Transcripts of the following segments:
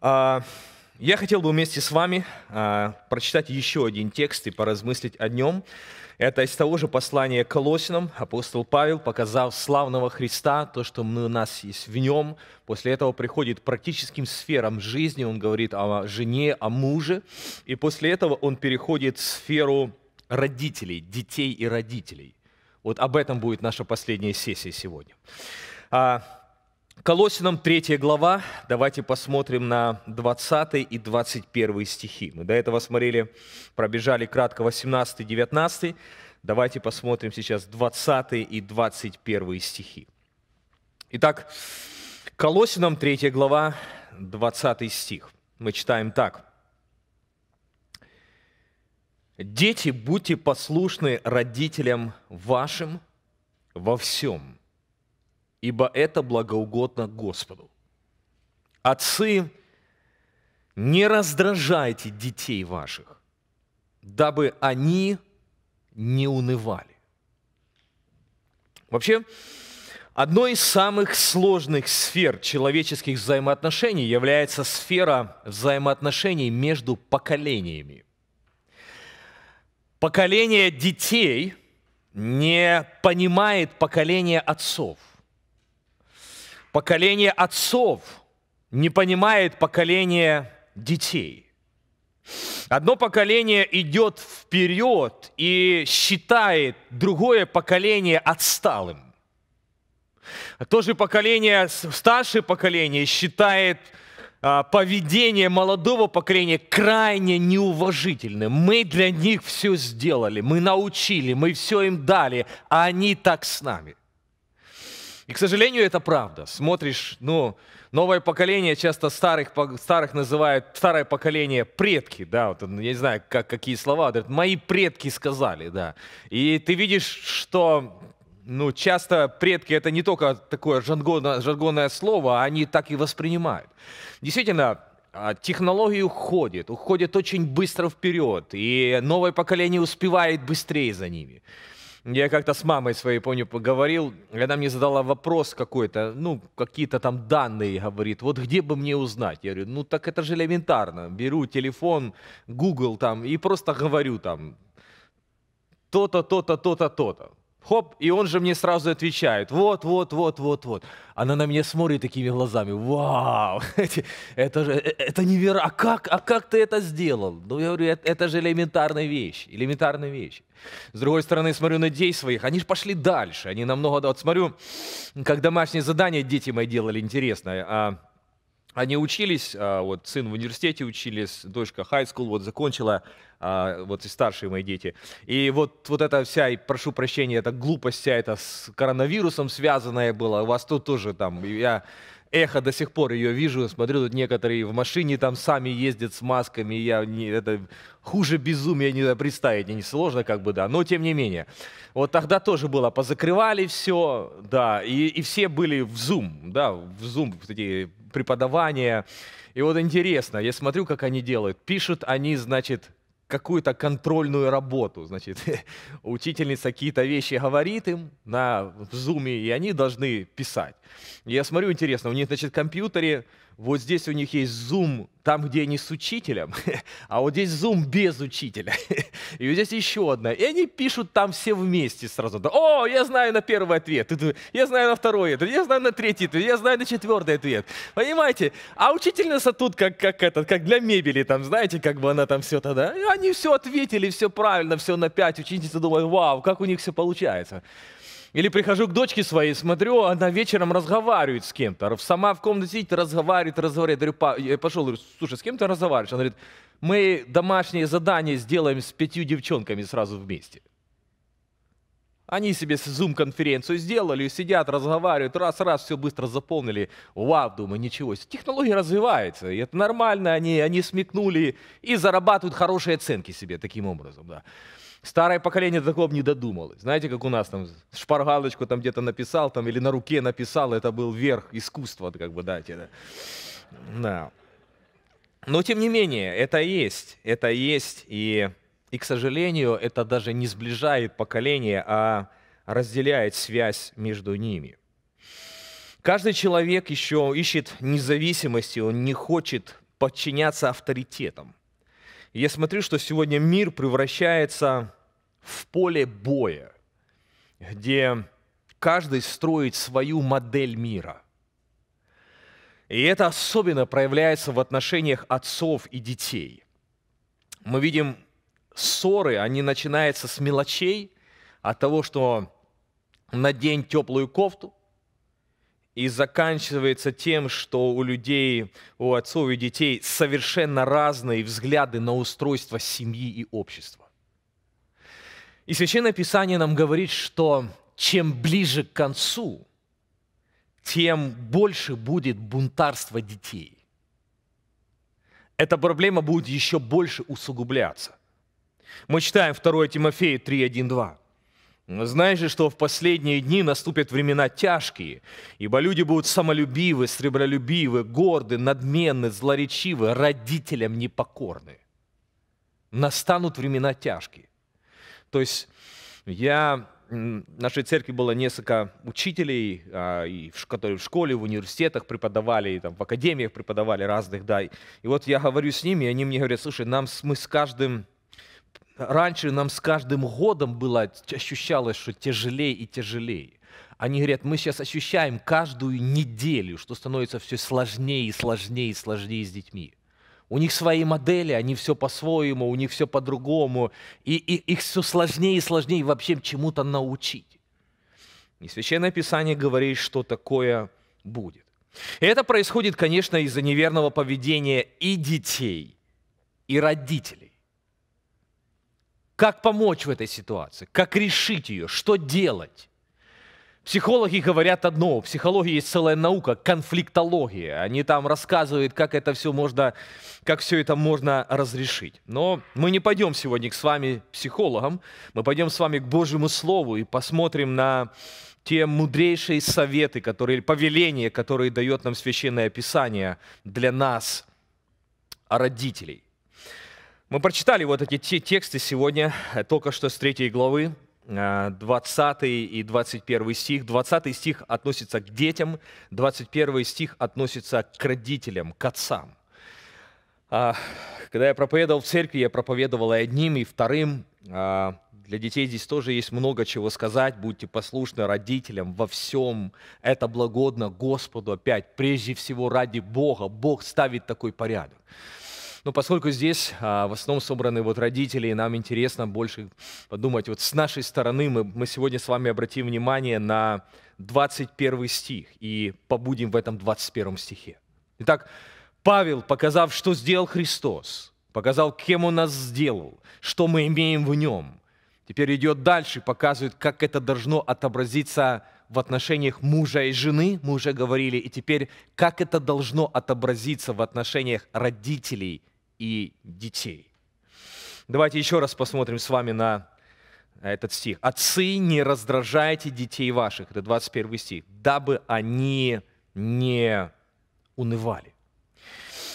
А, я хотел бы вместе с вами а, прочитать еще один текст и поразмыслить о нем. Это из того же послания к Колосинам. Апостол Павел показал славного Христа, то, что у нас есть в нем. После этого приходит к практическим сферам жизни. Он говорит о жене, о муже. И после этого он переходит в сферу родителей, детей и родителей. Вот об этом будет наша последняя сессия сегодня. А, Колосинам 3 глава, давайте посмотрим на 20 и 21 стихи. Мы до этого смотрели, пробежали кратко 18 и 19. Давайте посмотрим сейчас 20 и 21 стихи. Итак, Колосинам 3 глава, 20 стих. Мы читаем так. «Дети, будьте послушны родителям вашим во всем» ибо это благоугодно Господу. Отцы, не раздражайте детей ваших, дабы они не унывали. Вообще, одной из самых сложных сфер человеческих взаимоотношений является сфера взаимоотношений между поколениями. Поколение детей не понимает поколение отцов – Поколение отцов не понимает поколение детей. Одно поколение идет вперед и считает другое поколение отсталым. То же поколение, старшее поколение считает а, поведение молодого поколения крайне неуважительным. Мы для них все сделали, мы научили, мы все им дали, а они так с нами – и, к сожалению, это правда. Смотришь, ну, новое поколение, часто старых, старых называют, старое поколение предки, да, вот, ну, я не знаю, как, какие слова, говорят, мои предки сказали, да. И ты видишь, что ну, часто предки это не только такое жаргонное, жаргонное слово, они так и воспринимают. Действительно, а, технологии уходят, уходят очень быстро вперед, и новое поколение успевает быстрее за ними. Я как-то с мамой своей, помню, поговорил, она мне задала вопрос какой-то, ну, какие-то там данные, говорит, вот где бы мне узнать? Я говорю, ну, так это же элементарно. Беру телефон, Google там, и просто говорю там, то-то, то-то, то-то, то-то. Хоп, и он же мне сразу отвечает, вот, вот, вот, вот, вот. Она на меня смотрит такими глазами, вау, это же, э, это невероятно, а как, а как ты это сделал? Ну, я говорю, это, это же элементарная вещь, элементарная вещь. С другой стороны, смотрю на детей своих, они же пошли дальше, они намного, вот смотрю, как домашнее задание дети мои делали, интересное. а они учились, а, вот сын в университете учились, дочка high school вот закончила, а, вот и старшие мои дети. И вот, вот эта вся, и прошу прощения, эта глупость вся, это с коронавирусом связанная была, у вас тут тоже там, я эхо до сих пор ее вижу, смотрю, тут некоторые в машине там сами ездят с масками, я не, это хуже безумия не представить, не сложно как бы, да, но тем не менее. Вот тогда тоже было, позакрывали все, да, и, и все были в Zoom, да, в Zoom, в такие преподавания И вот интересно, я смотрю, как они делают. Пишут они, значит, какую-то контрольную работу. Значит, учительница какие-то вещи говорит им на зуме, и они должны писать. Я смотрю, интересно, у них, значит, в компьютере вот здесь у них есть зум, там, где они с учителем, а вот здесь зум без учителя. И вот здесь еще одна. И они пишут там все вместе сразу. О, я знаю на первый ответ, я знаю на второй ответ, я знаю на третий ответ, я знаю на четвертый ответ. Понимаете? А учительница тут как, как, этот, как для мебели, там, знаете, как бы она там все тогда. И они все ответили, все правильно, все на пять. Учительница думает, вау, как у них все получается. Или прихожу к дочке своей, смотрю, она вечером разговаривает с кем-то. Сама в комнате сидит, разговаривает, разговаривает. Я, говорю, я пошел, говорю, слушай, с кем ты разговариваешь? Она говорит, мы домашнее задание сделаем с пятью девчонками сразу вместе. Они себе зум-конференцию сделали, сидят, разговаривают, раз-раз, все быстро заполнили. Вау, думаю, ничего себе. Технология развивается, и это нормально, они, они смекнули и зарабатывают хорошие оценки себе таким образом. Да. Старое поколение до такого не додумалось. Знаете, как у нас там шпаргалочку там где-то написал, там или на руке написал, это был верх искусства, как бы, дать это, да. Но тем не менее, это есть, это есть, и, и, к сожалению, это даже не сближает поколение, а разделяет связь между ними. Каждый человек еще ищет независимости, он не хочет подчиняться авторитетам. Я смотрю, что сегодня мир превращается в поле боя, где каждый строит свою модель мира. И это особенно проявляется в отношениях отцов и детей. Мы видим ссоры, они начинаются с мелочей, от того, что надень теплую кофту, и заканчивается тем, что у людей, у отцов и детей совершенно разные взгляды на устройство семьи и общества. И Священное Писание нам говорит, что чем ближе к концу, тем больше будет бунтарство детей. Эта проблема будет еще больше усугубляться. Мы читаем 2 Тимофея 3:1-2. Знаешь же, что в последние дни наступят времена тяжкие, ибо люди будут самолюбивы, сребролюбивы, горды, надменны, злоречивы, родителям непокорны. Настанут времена тяжкие. То есть я в нашей церкви было несколько учителей, а, которые в школе, в университетах преподавали, и там, в академиях преподавали разных, да. И вот я говорю с ними, и они мне говорят, слушай, нам мы с каждым раньше нам с каждым годом было, ощущалось, что тяжелее и тяжелее. Они говорят, мы сейчас ощущаем каждую неделю, что становится все сложнее и сложнее и сложнее с детьми. У них свои модели, они все по-своему, у них все по-другому, и, и их все сложнее и сложнее вообще чему-то научить. И Священное Писание говорит, что такое будет. И это происходит, конечно, из-за неверного поведения и детей, и родителей. Как помочь в этой ситуации? Как решить ее? Что делать? Психологи говорят одно, у психологии есть целая наука, конфликтология. Они там рассказывают, как это все можно, как все это можно разрешить. Но мы не пойдем сегодня к с вами психологам, мы пойдем с вами к Божьему Слову и посмотрим на те мудрейшие советы, которые, повеления, которые дает нам Священное Писание для нас, родителей. Мы прочитали вот эти те тексты сегодня, э, только что с третьей главы, 20 э, и 21 стих. 20 стих относится к детям, 21 стих относится к родителям, к отцам. А, когда я проповедовал в церкви, я проповедовал и одним, и вторым. А, для детей здесь тоже есть много чего сказать. Будьте послушны родителям во всем. Это благодно Господу опять. Прежде всего ради Бога. Бог ставит такой порядок. Но поскольку здесь а, в основном собраны вот родители, и нам интересно больше подумать, вот с нашей стороны мы, мы сегодня с вами обратим внимание на 21 стих и побудем в этом 21 стихе. Итак, Павел, показав, что сделал Христос, показал, кем Он нас сделал, что мы имеем в Нем, теперь идет дальше, показывает, как это должно отобразиться в отношениях мужа и жены, мы уже говорили, и теперь как это должно отобразиться в отношениях родителей и детей. Давайте еще раз посмотрим с вами на этот стих. «Отцы, не раздражайте детей ваших». Это 21 стих. «Дабы они не унывали».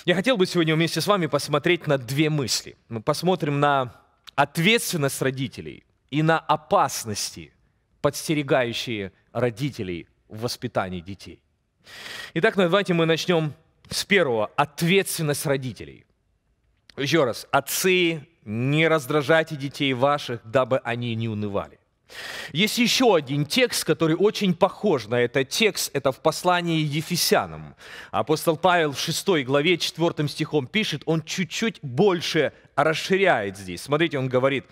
Я хотел бы сегодня вместе с вами посмотреть на две мысли. Мы посмотрим на ответственность родителей и на опасности, подстерегающие родителей в воспитании детей. Итак, ну, давайте мы начнем с первого – ответственность родителей. Еще раз, отцы, не раздражайте детей ваших, дабы они не унывали. Есть еще один текст, который очень похож на этот текст. Это в послании Ефесянам. Апостол Павел в 6 главе 4 стихом пишет, он чуть-чуть больше расширяет здесь. Смотрите, он говорит,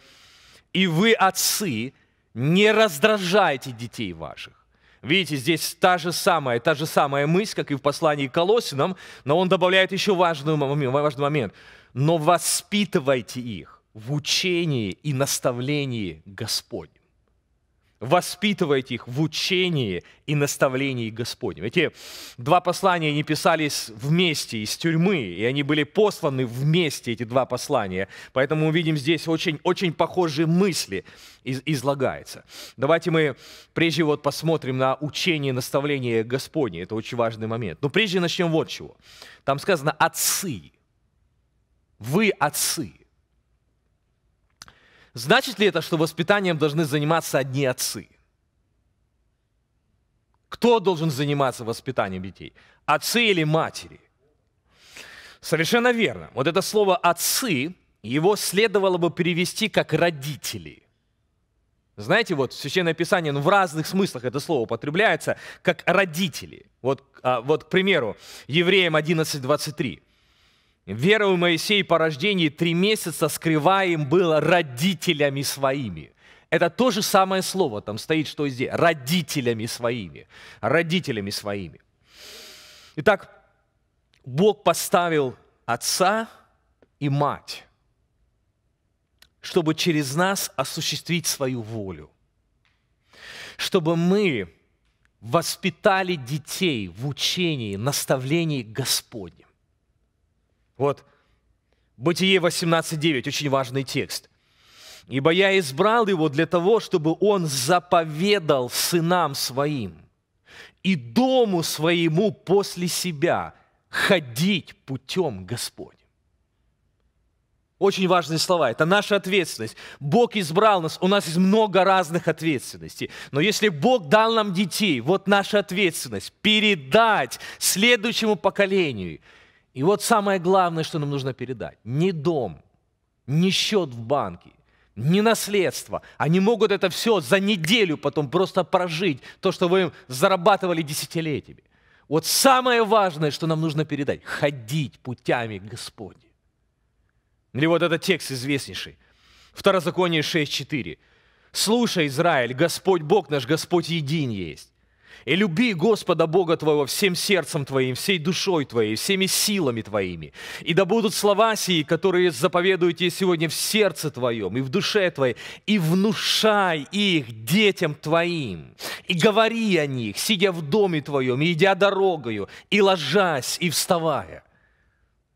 «И вы, отцы, не раздражайте детей ваших». Видите, здесь та же самая, та же самая мысль, как и в послании к Колосинам, но он добавляет еще важный момент. Важный момент – но воспитывайте их в учении и наставлении Господнем. Воспитывайте их в учении и наставлении Господнем. Эти два послания не писались вместе из тюрьмы, и они были посланы вместе, эти два послания. Поэтому мы видим здесь очень, очень похожие мысли из, излагаются. Давайте мы прежде вот посмотрим на учение и наставление Господне. Это очень важный момент. Но прежде начнем вот чего. Там сказано «отцы». Вы отцы. Значит ли это, что воспитанием должны заниматься одни отцы? Кто должен заниматься воспитанием детей? Отцы или матери? Совершенно верно. Вот это слово «отцы» его следовало бы перевести как «родители». Знаете, вот Священное Писание ну, в разных смыслах это слово употребляется, как «родители». Вот, а, вот к примеру, Евреям 11, 23. Верою Моисей по рождении три месяца скрываем было родителями своими. Это то же самое слово там стоит, что и здесь. Родителями своими. Родителями своими. Итак, Бог поставил отца и мать, чтобы через нас осуществить свою волю. Чтобы мы воспитали детей в учении, наставлении Господнем. Вот. Бытие 18.9, очень важный текст. «Ибо я избрал его для того, чтобы он заповедал сынам своим и дому своему после себя ходить путем Господним. Очень важные слова. Это наша ответственность. Бог избрал нас. У нас есть много разных ответственностей. Но если Бог дал нам детей, вот наша ответственность – передать следующему поколению – и вот самое главное, что нам нужно передать. Не дом, не счет в банке, не наследство. Они могут это все за неделю потом просто прожить, то, что вы им зарабатывали десятилетиями. Вот самое важное, что нам нужно передать – ходить путями Господни. Или вот этот текст известнейший. Второзаконие 6.4. «Слушай, Израиль, Господь Бог наш, Господь един есть. И люби Господа Бога твоего всем сердцем твоим, всей душой твоей, всеми силами твоими. И да будут слова сии, которые заповедую тебе сегодня в сердце твоем и в душе твоей, и внушай их детям твоим, и говори о них, сидя в доме твоем, и идя дорогою, и ложась, и вставая.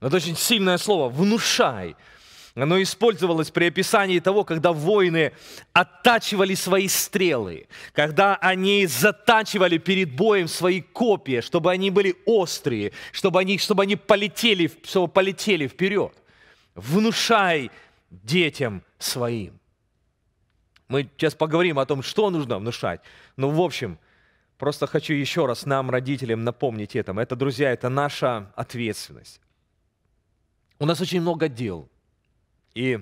Это очень сильное слово «внушай». Оно использовалось при описании того, когда воины оттачивали свои стрелы, когда они затачивали перед боем свои копья, чтобы они были острые, чтобы они, чтобы они полетели, чтобы полетели вперед. Внушай детям своим. Мы сейчас поговорим о том, что нужно внушать. Но ну, в общем, просто хочу еще раз нам, родителям, напомнить этому. Это, друзья, это наша ответственность. У нас очень много дел – и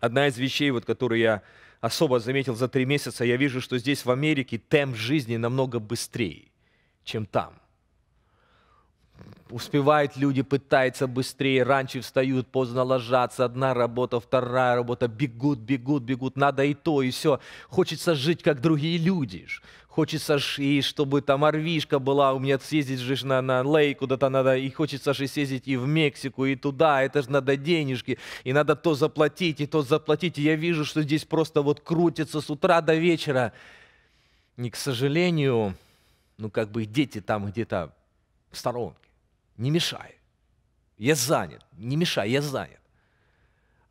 одна из вещей, вот, которую я особо заметил за три месяца, я вижу, что здесь в Америке темп жизни намного быстрее, чем там. Успевают люди, пытаются быстрее, раньше встают, поздно ложатся, одна работа, вторая работа, бегут, бегут, бегут, надо и то, и все. Хочется жить, как другие люди. ж хочется ж и чтобы там Орвишка была, у меня съездить же на, на Лей куда-то надо, и хочется же съездить и в Мексику, и туда, это же надо денежки, и надо то заплатить, и то заплатить, и я вижу, что здесь просто вот крутится с утра до вечера. И, к сожалению, ну как бы дети там где-то в сторонке, не мешай, я занят, не мешай, я занят.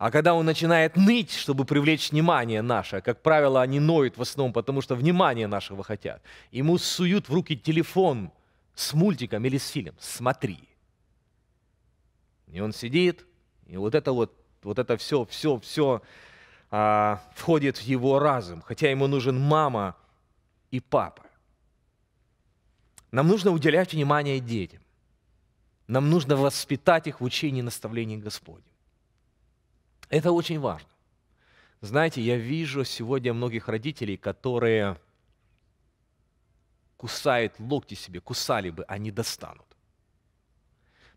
А когда он начинает ныть, чтобы привлечь внимание наше, как правило, они ноют в основном, потому что внимание нашего хотят, ему суют в руки телефон с мультиком или с фильмом. Смотри. И он сидит, и вот это вот, вот это все, все, все а, входит в его разум, хотя ему нужен мама и папа. Нам нужно уделять внимание детям. Нам нужно воспитать их в учении и наставлении Господнем. Это очень важно. Знаете, я вижу сегодня многих родителей, которые кусают локти себе, кусали бы, они а достанут.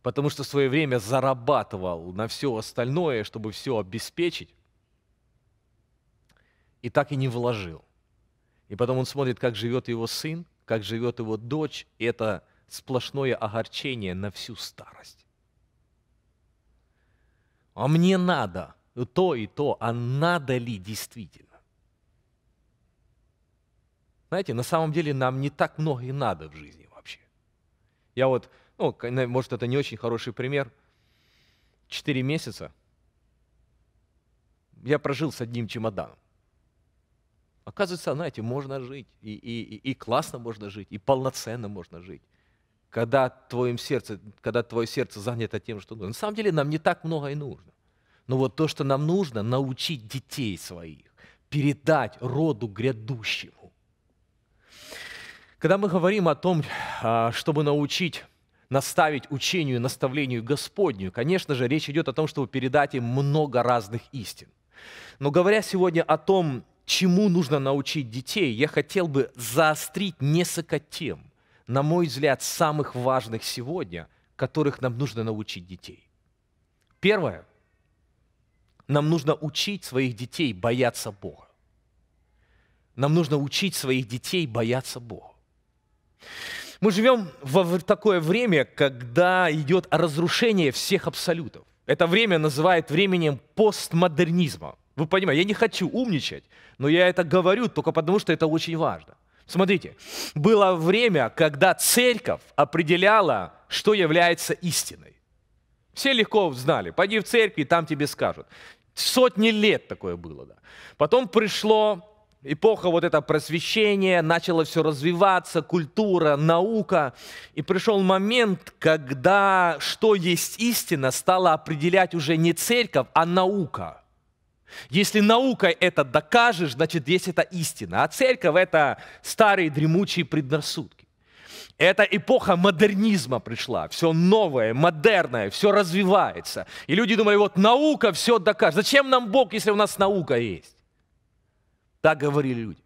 Потому что в свое время зарабатывал на все остальное, чтобы все обеспечить, и так и не вложил. И потом он смотрит, как живет его сын, как живет его дочь, и это сплошное огорчение на всю старость. А мне надо – то и то, а надо ли действительно? Знаете, на самом деле нам не так много и надо в жизни вообще. Я вот, ну, может, это не очень хороший пример. Четыре месяца я прожил с одним чемоданом. Оказывается, знаете, можно жить, и, и, и классно можно жить, и полноценно можно жить когда, твоем сердце, когда твое сердце занято тем, что нужно. На самом деле нам не так много и нужно. Но вот то, что нам нужно, научить детей своих, передать роду грядущему. Когда мы говорим о том, а, чтобы научить наставить учению, наставлению Господню, конечно же, речь идет о том, чтобы передать им много разных истин. Но говоря сегодня о том, чему нужно научить детей, я хотел бы заострить несколько тем, на мой взгляд, самых важных сегодня, которых нам нужно научить детей. Первое – нам нужно учить своих детей бояться Бога. Нам нужно учить своих детей бояться Бога. Мы живем в такое время, когда идет разрушение всех абсолютов. Это время называют временем постмодернизма. Вы понимаете, я не хочу умничать, но я это говорю только потому, что это очень важно. Смотрите, было время, когда церковь определяла, что является истиной. Все легко знали, пойди в церковь, и там тебе скажут. Сотни лет такое было. Да. Потом пришло эпоха вот это просвещение, начало все развиваться, культура, наука. И пришел момент, когда что есть истина, стало определять уже не церковь, а наука. Если наукой это докажешь, значит, есть это истина. А церковь – это старые дремучие предрассудки. Эта эпоха модернизма пришла. Все новое, модерное, все развивается. И люди думали, вот наука все докажет. Зачем нам Бог, если у нас наука есть? Так говорили люди.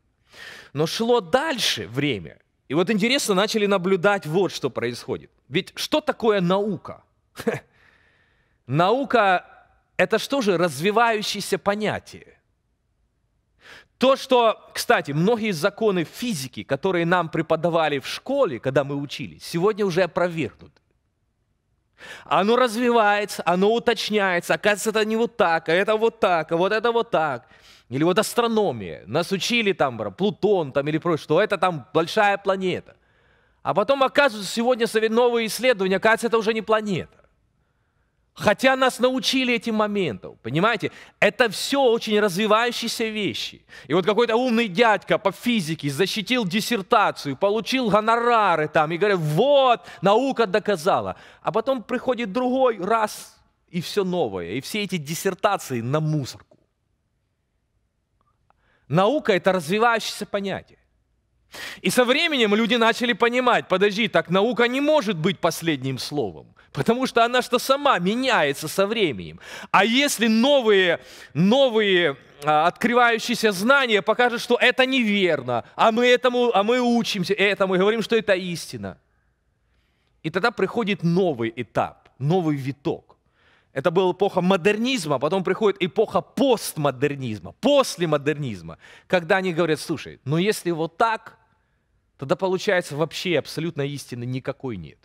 Но шло дальше время. И вот интересно, начали наблюдать вот что происходит. Ведь что такое наука? Наука – это что же развивающееся понятие. То, что, кстати, многие законы физики, которые нам преподавали в школе, когда мы учились, сегодня уже опровергнуты. Оно развивается, оно уточняется, оказывается, это не вот так, а это вот так, а вот это вот так. Или вот астрономия. Нас учили там про Плутон там, или прочее, что это там большая планета. А потом оказывается, сегодня новые исследования, оказывается, это уже не планета. Хотя нас научили этим моментам, понимаете? Это все очень развивающиеся вещи. И вот какой-то умный дядька по физике защитил диссертацию, получил гонорары там и говорит, вот, наука доказала. А потом приходит другой раз, и все новое, и все эти диссертации на мусорку. Наука – это развивающееся понятие. И со временем люди начали понимать, подожди, так наука не может быть последним словом. Потому что она что сама меняется со временем. А если новые, новые а, открывающиеся знания покажут, что это неверно, а мы, этому, а мы учимся этому и говорим, что это истина. И тогда приходит новый этап, новый виток. Это была эпоха модернизма, а потом приходит эпоха постмодернизма, после модернизма, когда они говорят, слушай, но ну если вот так, тогда получается вообще абсолютно истины никакой нет.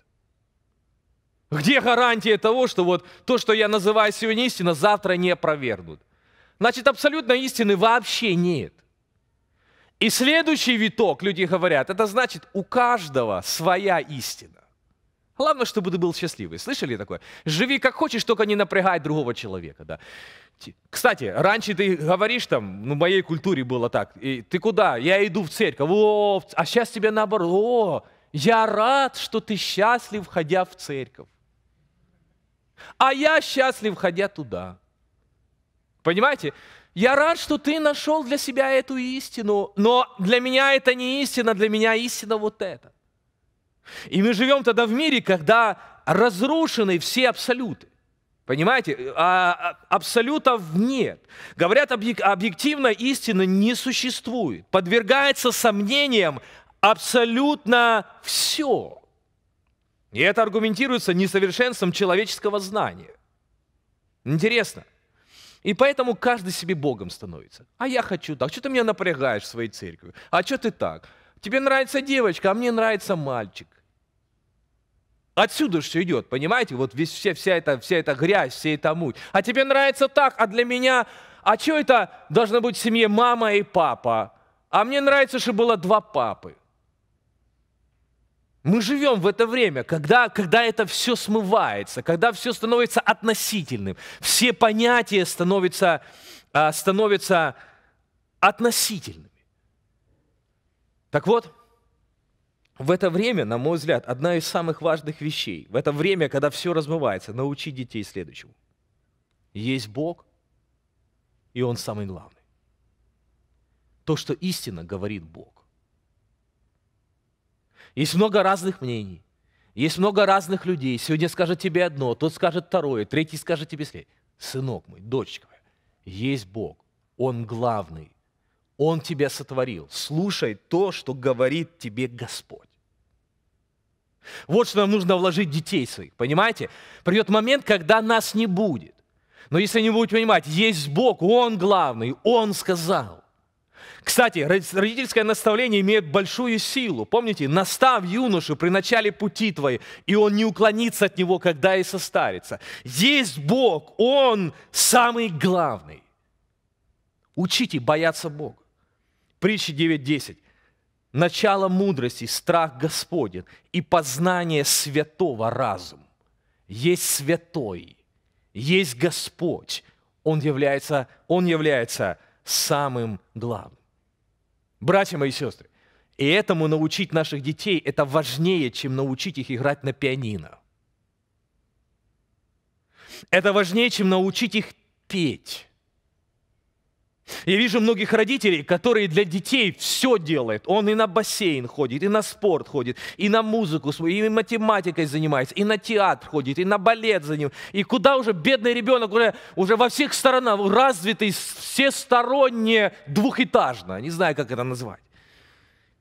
Где гарантия того, что вот то, что я называю сегодня истиной, завтра не опровергнут? Значит, абсолютно истины вообще нет. И следующий виток, люди говорят, это значит, у каждого своя истина. Главное, чтобы ты был счастливый. Слышали такое? Живи как хочешь, только не напрягай другого человека. Да. Кстати, раньше ты говоришь там, ну, в моей культуре было так, и ты куда? Я иду в церковь. О, а сейчас тебе наоборот. О, я рад, что ты счастлив, входя в церковь. А я счастлив, ходя туда. Понимаете? Я рад, что ты нашел для себя эту истину, но для меня это не истина, для меня истина вот эта. И мы живем тогда в мире, когда разрушены все абсолюты. Понимаете, а, а абсолютов нет. Говорят, объективно истина не существует. Подвергается сомнениям абсолютно все. И это аргументируется несовершенством человеческого знания. Интересно. И поэтому каждый себе Богом становится. А я хочу так. Что ты меня напрягаешь в своей церкви? А что ты так? Тебе нравится девочка, а мне нравится мальчик. Отсюда все идет, понимаете? Вот весь, вся, вся, эта, вся эта грязь, вся эта муть. А тебе нравится так, а для меня... А что это должно быть в семье мама и папа? А мне нравится, что было два папы. Мы живем в это время, когда, когда это все смывается, когда все становится относительным, все понятия становятся, а, становятся относительными. Так вот, в это время, на мой взгляд, одна из самых важных вещей, в это время, когда все размывается, научи детей следующему. Есть Бог, и Он самый главный. То, что истинно говорит Бог. Есть много разных мнений. Есть много разных людей. Сегодня скажет тебе одно, тот скажет второе, третий скажет тебе следующее. Сынок мой, дочка моя, есть Бог. Он главный. Он тебя сотворил. Слушай то, что говорит тебе Господь. Вот что нам нужно вложить детей своих, понимаете? Придет момент, когда нас не будет. Но если они будут понимать, есть Бог, Он главный, Он сказал. Кстати, родительское наставление имеет большую силу. Помните, настав юношу при начале пути твоей, и он не уклонится от него, когда и состарится. Есть Бог, Он самый главный. Учите бояться Бога. Притча 9.10. Начало мудрости, страх Господен и познание святого разум. Есть святой, есть Господь. Он является, он является самым главным братья мои и сестры, и этому научить наших детей – это важнее, чем научить их играть на пианино. Это важнее, чем научить их петь. Я вижу многих родителей, которые для детей все делают. Он и на бассейн ходит, и на спорт ходит, и на музыку, и математикой занимается, и на театр ходит, и на балет занимается. И куда уже бедный ребенок уже, уже во всех сторонах развитый, всесторонне, двухэтажно. Не знаю, как это назвать.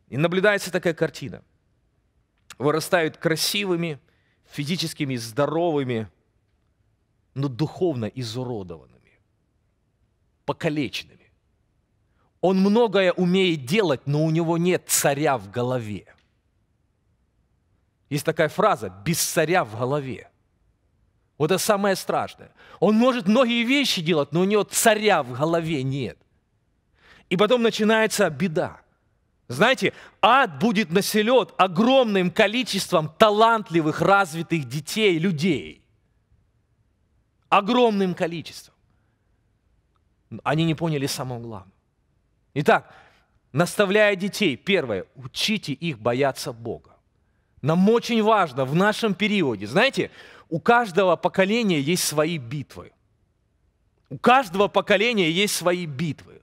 И наблюдается такая картина. Вырастают красивыми, физическими, здоровыми, но духовно изуродованы покалеченными. Он многое умеет делать, но у него нет царя в голове. Есть такая фраза «без царя в голове». Вот это самое страшное. Он может многие вещи делать, но у него царя в голове нет. И потом начинается беда. Знаете, ад будет населен огромным количеством талантливых, развитых детей, людей. Огромным количеством. Они не поняли самого главного. Итак, наставляя детей, первое, учите их бояться Бога. Нам очень важно в нашем периоде, знаете, у каждого поколения есть свои битвы. У каждого поколения есть свои битвы.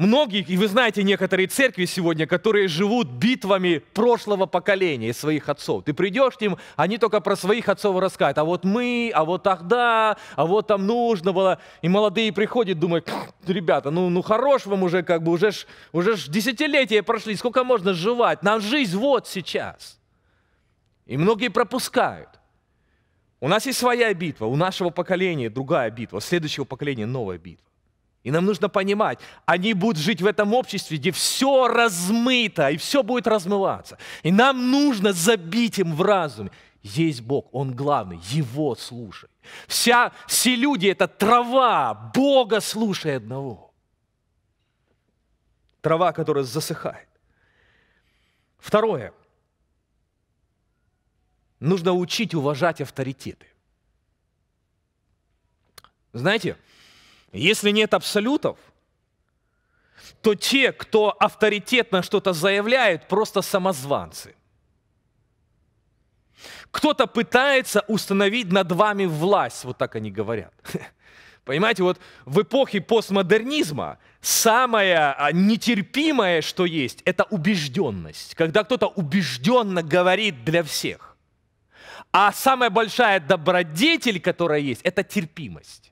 Многие, и вы знаете некоторые церкви сегодня, которые живут битвами прошлого поколения своих отцов. Ты придешь к ним, они только про своих отцов рассказывают. А вот мы, а вот тогда, а вот там нужно было. И молодые приходят, думают, ребята, ну, ну хорош вам уже как бы, уже ж, уже ж десятилетия прошли, сколько можно жевать? Нам жизнь вот сейчас. И многие пропускают. У нас есть своя битва, у нашего поколения другая битва, у следующего поколения новая битва. И нам нужно понимать, они будут жить в этом обществе, где все размыто, и все будет размываться. И нам нужно забить им в разуме. Есть Бог, Он главный, Его слушай. Вся, все люди – это трава, Бога слушай одного. Трава, которая засыхает. Второе. Нужно учить уважать авторитеты. Знаете, – если нет абсолютов, то те, кто авторитетно что-то заявляет, просто самозванцы. Кто-то пытается установить над вами власть, вот так они говорят. Понимаете, вот в эпохе постмодернизма самое а, нетерпимое, что есть, это убежденность. Когда кто-то убежденно говорит для всех. А самая большая добродетель, которая есть, это терпимость.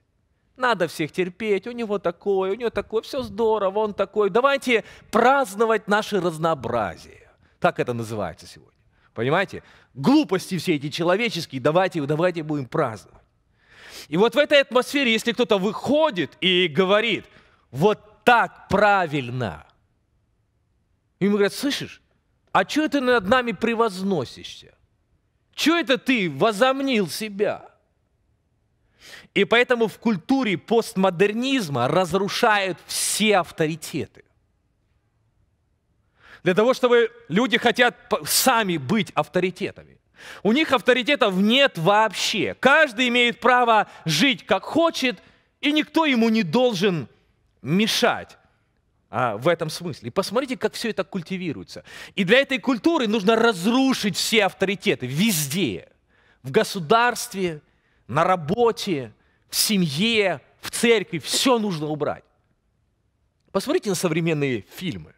Надо всех терпеть, у него такое, у него такое, все здорово, он такой. Давайте праздновать наше разнообразие. Так это называется сегодня. Понимаете? Глупости все эти человеческие, давайте, давайте будем праздновать. И вот в этой атмосфере, если кто-то выходит и говорит, вот так правильно, и ему говорят, слышишь, а что это над нами превозносишься? Что это ты возомнил себя? И поэтому в культуре постмодернизма разрушают все авторитеты. Для того, чтобы люди хотят сами быть авторитетами. У них авторитетов нет вообще. Каждый имеет право жить как хочет, и никто ему не должен мешать а, в этом смысле. И посмотрите, как все это культивируется. И для этой культуры нужно разрушить все авторитеты везде. В государстве, на работе, в семье, в церкви, все нужно убрать. Посмотрите на современные фильмы.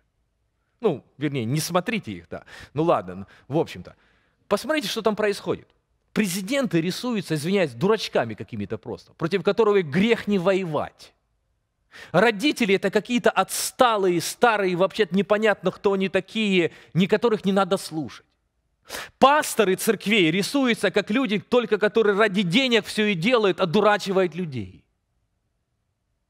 Ну, вернее, не смотрите их, да. Ну ладно, ну, в общем-то. Посмотрите, что там происходит. Президенты рисуются, извиняюсь, дурачками какими-то просто, против которого грех не воевать. Родители – это какие-то отсталые, старые, вообще-то непонятно, кто они такие, ни которых не надо слушать. Пасторы церквей рисуются как люди, только которые ради денег все и делают, одурачивают людей.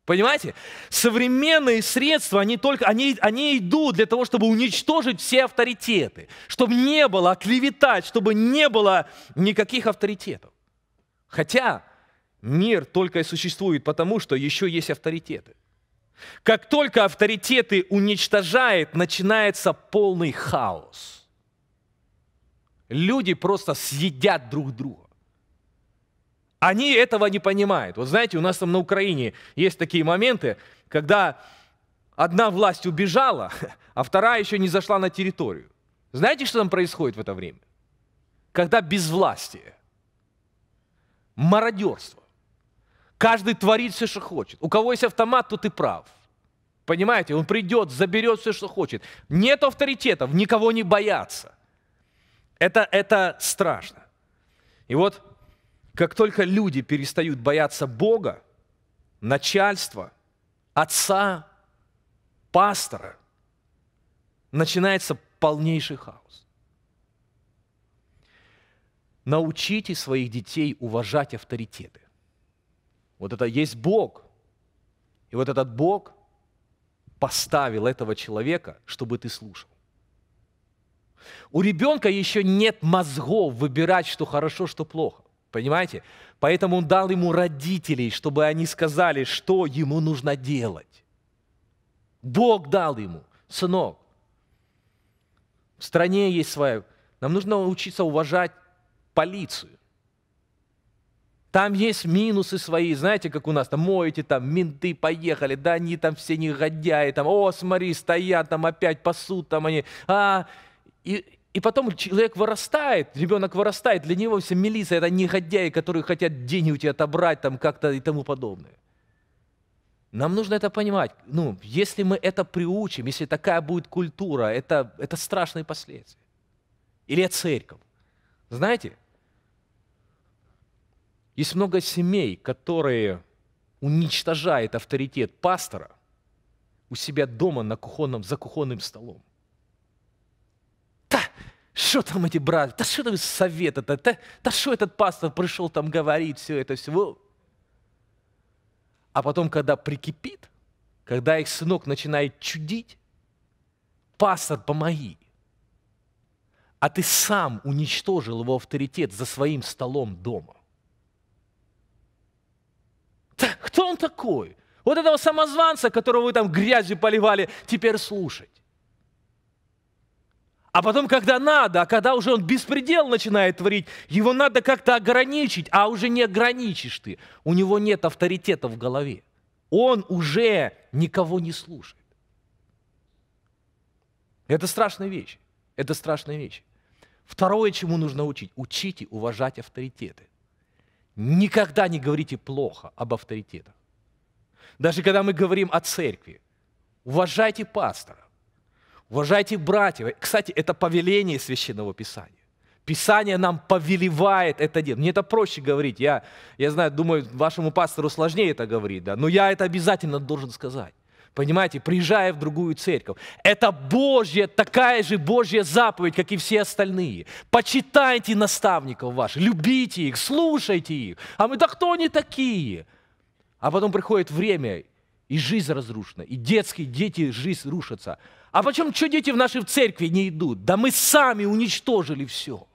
Понимаете? Современные средства, они, только, они, они идут для того, чтобы уничтожить все авторитеты, чтобы не было клеветать, чтобы не было никаких авторитетов. Хотя мир только и существует потому, что еще есть авторитеты. Как только авторитеты уничтожает, начинается полный хаос – люди просто съедят друг друга. Они этого не понимают. Вот знаете, у нас там на Украине есть такие моменты, когда одна власть убежала, а вторая еще не зашла на территорию. Знаете, что там происходит в это время? Когда безвластие, мародерство, каждый творит все, что хочет. У кого есть автомат, то ты прав. Понимаете, он придет, заберет все, что хочет. Нет авторитетов, никого не боятся. Это, это страшно. И вот, как только люди перестают бояться Бога, начальства, отца, пастора, начинается полнейший хаос. Научите своих детей уважать авторитеты. Вот это есть Бог. И вот этот Бог поставил этого человека, чтобы ты слушал. У ребенка еще нет мозгов выбирать, что хорошо, что плохо. Понимаете? Поэтому он дал ему родителей, чтобы они сказали, что ему нужно делать. Бог дал ему, сынок. В стране есть своя. Нам нужно учиться уважать полицию. Там есть минусы свои, знаете, как у нас, там моете, там менты поехали, да они там все негодяи, там, о, смотри, стоят, там опять пасут, там они, а, и, и потом человек вырастает, ребенок вырастает, для него все милиция – это негодяи, которые хотят деньги у тебя отобрать там как-то и тому подобное. Нам нужно это понимать. Ну, если мы это приучим, если такая будет культура, это, это страшные последствия. Или церковь. Знаете, есть много семей, которые уничтожают авторитет пастора у себя дома на кухонном, за кухонным столом. Что там эти братья? Да что там совет это? Да, да что этот пастор пришел там говорить все это всего? А потом, когда прикипит, когда их сынок начинает чудить, пастор, помоги. А ты сам уничтожил его авторитет за своим столом дома. Да, кто он такой? Вот этого самозванца, которого вы там грязью поливали, теперь слушать. А потом, когда надо, а когда уже он беспредел начинает творить, его надо как-то ограничить, а уже не ограничишь ты. У него нет авторитета в голове. Он уже никого не слушает. Это страшная вещь. Это страшная вещь. Второе, чему нужно учить, учите уважать авторитеты. Никогда не говорите плохо об авторитетах. Даже когда мы говорим о церкви, уважайте пастора Уважайте братьев. Кстати, это повеление Священного Писания. Писание нам повелевает это делать. Мне это проще говорить. Я, я знаю, думаю, вашему пастору сложнее это говорить, да? но я это обязательно должен сказать. Понимаете, приезжая в другую церковь. Это Божья, такая же Божья заповедь, как и все остальные. Почитайте наставников ваших, любите их, слушайте их. А мы, да кто они такие? А потом приходит время, и жизнь разрушена, и детские дети жизнь рушится. А почему что дети в нашей церкви не идут? Да мы сами уничтожили все.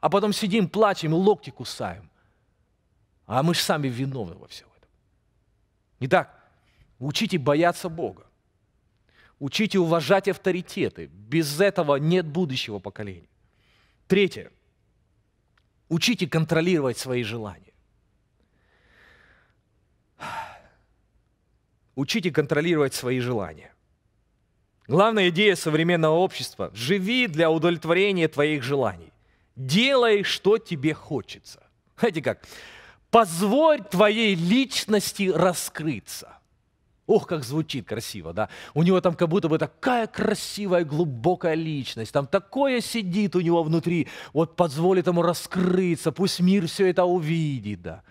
А потом сидим, плачем и локти кусаем. А мы же сами виновны во всем этом. Итак, учите бояться Бога. Учите уважать авторитеты. Без этого нет будущего поколения. Третье. Учите контролировать свои желания. Учите контролировать свои желания. Главная идея современного общества – живи для удовлетворения твоих желаний. Делай, что тебе хочется. Знаете как? Позволь твоей личности раскрыться. Ох, как звучит красиво, да? У него там как будто бы такая красивая, глубокая личность, там такое сидит у него внутри, вот позволит ему раскрыться, пусть мир все это увидит, да?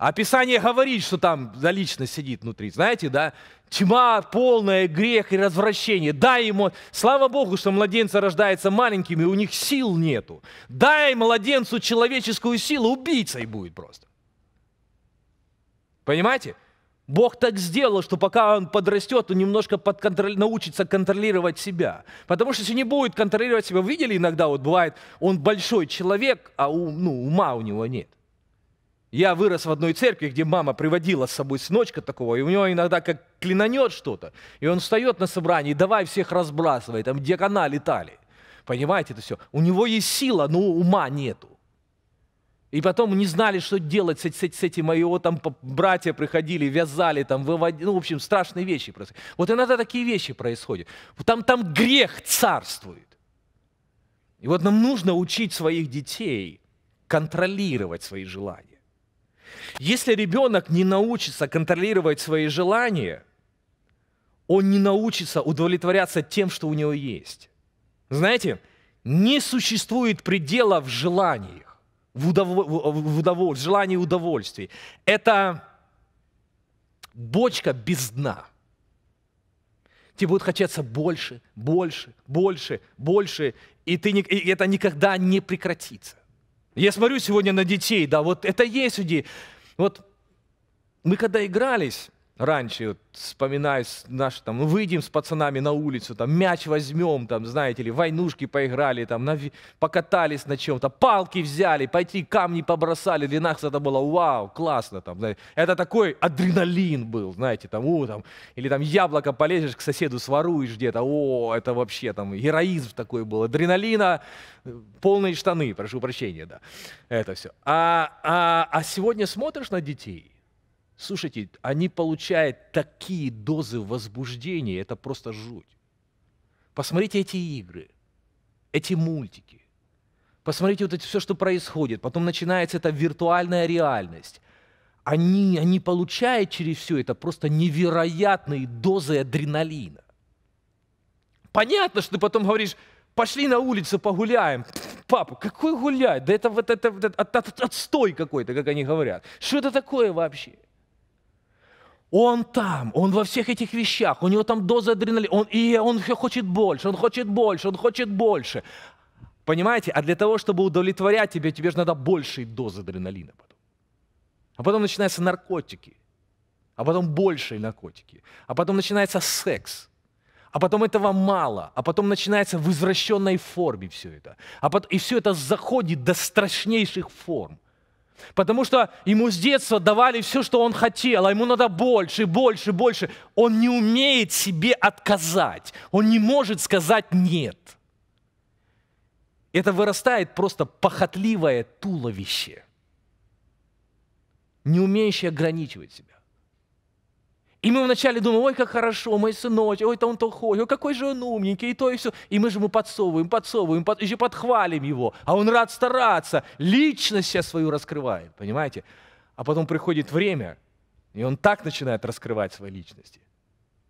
А Писание говорит, что там за личность сидит внутри. Знаете, да? Тьма, полная грех и развращение. Дай ему... Слава Богу, что младенцы рождаются маленькими, у них сил нету. Дай младенцу человеческую силу, убийцей будет просто. Понимаете? Бог так сделал, что пока он подрастет, он немножко подконтроль... научится контролировать себя. Потому что если не будет контролировать себя, видели иногда, вот бывает, он большой человек, а ум, ну, ума у него нет. Я вырос в одной церкви, где мама приводила с собой сыночка такого, и у него иногда как клинанет что-то, и он встает на собрании, давай всех разбрасывай, там диагона летали. Понимаете это все? У него есть сила, но ума нету. И потом не знали, что делать с, с, с этим, а там братья приходили, вязали, там выводили, ну, в общем, страшные вещи происходят. Вот иногда такие вещи происходят. Там, там грех царствует. И вот нам нужно учить своих детей контролировать свои желания. Если ребенок не научится контролировать свои желания, он не научится удовлетворяться тем, что у него есть. Знаете, не существует предела в желаниях, в, удоволь... в, удоволь... в желании удовольствий. Это бочка без дна. Тебе будет хотеться больше, больше, больше, больше, и, ты не, и это никогда не прекратится. Я смотрю сегодня на детей, да, вот это есть у детей. Вот мы когда игрались, раньше, вот, вспоминаю наши, там, ну, выйдем с пацанами на улицу, там, мяч возьмем, там, знаете ли, войнушки поиграли, там, на, покатались на чем-то, палки взяли, пойти камни побросали, для нас это было вау, классно, там, знаете, это такой адреналин был, знаете, там, о, там, или там яблоко полезешь к соседу, своруешь где-то, о, это вообще там героизм такой был, адреналина, э, полные штаны, прошу прощения, да, это все. А, а, а сегодня смотришь на детей – Слушайте, они а получают такие дозы возбуждения, это просто жуть. Посмотрите эти игры, эти мультики. Посмотрите вот это все, что происходит. Потом начинается эта виртуальная реальность. Они, они получают через все это просто невероятные дозы адреналина. Понятно, что ты потом говоришь, пошли на улицу погуляем. Папа, какой гулять? Да это вот это, это от, от, отстой какой-то, как они говорят. Что это такое вообще? Он там, он во всех этих вещах, у него там доза адреналина, он, и он все хочет больше, он хочет больше, он хочет больше. Понимаете? А для того, чтобы удовлетворять тебе, тебе же надо большей дозы адреналина. Потом. А потом начинаются наркотики, а потом большие наркотики, а потом начинается секс, а потом этого мало, а потом начинается в извращенной форме все это. А потом, и все это заходит до страшнейших форм – Потому что ему с детства давали все, что он хотел, а ему надо больше, больше, больше. Он не умеет себе отказать. Он не может сказать «нет». Это вырастает просто похотливое туловище, не умеющее ограничивать себя. И мы вначале думаем, ой, как хорошо, мой сыночек, ой, то он то ходит, ой, какой же он умненький, и то, и все. И мы же ему подсовываем, подсовываем, под, еще подхвалим его, а он рад стараться, личность себя свою раскрывает, понимаете? А потом приходит время, и он так начинает раскрывать свои личности,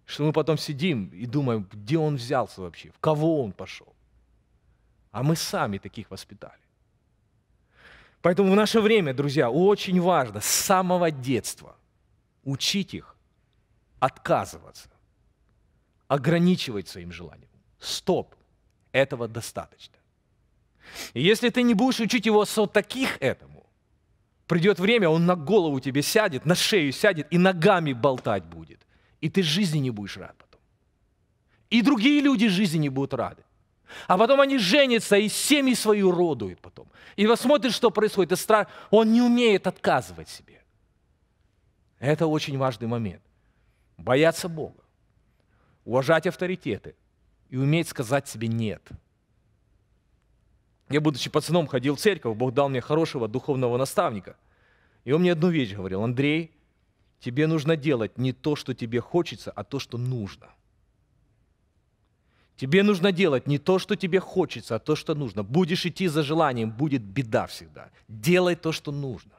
что мы потом сидим и думаем, где он взялся вообще, в кого он пошел. А мы сами таких воспитали. Поэтому в наше время, друзья, очень важно с самого детства учить их отказываться, ограничивать своим желанием. Стоп, этого достаточно. И если ты не будешь учить его таких этому, придет время, он на голову тебе сядет, на шею сядет и ногами болтать будет. И ты жизни не будешь рад потом. И другие люди жизни не будут рады. А потом они женятся и семьи свою родуют потом. И вот смотришь, что происходит. Это страх. Он не умеет отказывать себе. Это очень важный момент бояться Бога, уважать авторитеты и уметь сказать себе «нет». Я, будучи пацаном, ходил в церковь, Бог дал мне хорошего духовного наставника. И он мне одну вещь говорил, Андрей, тебе нужно делать не то, что тебе хочется, а то, что нужно. Тебе нужно делать не то, что тебе хочется, а то, что нужно. Будешь идти за желанием, будет беда всегда. Делай то, что нужно.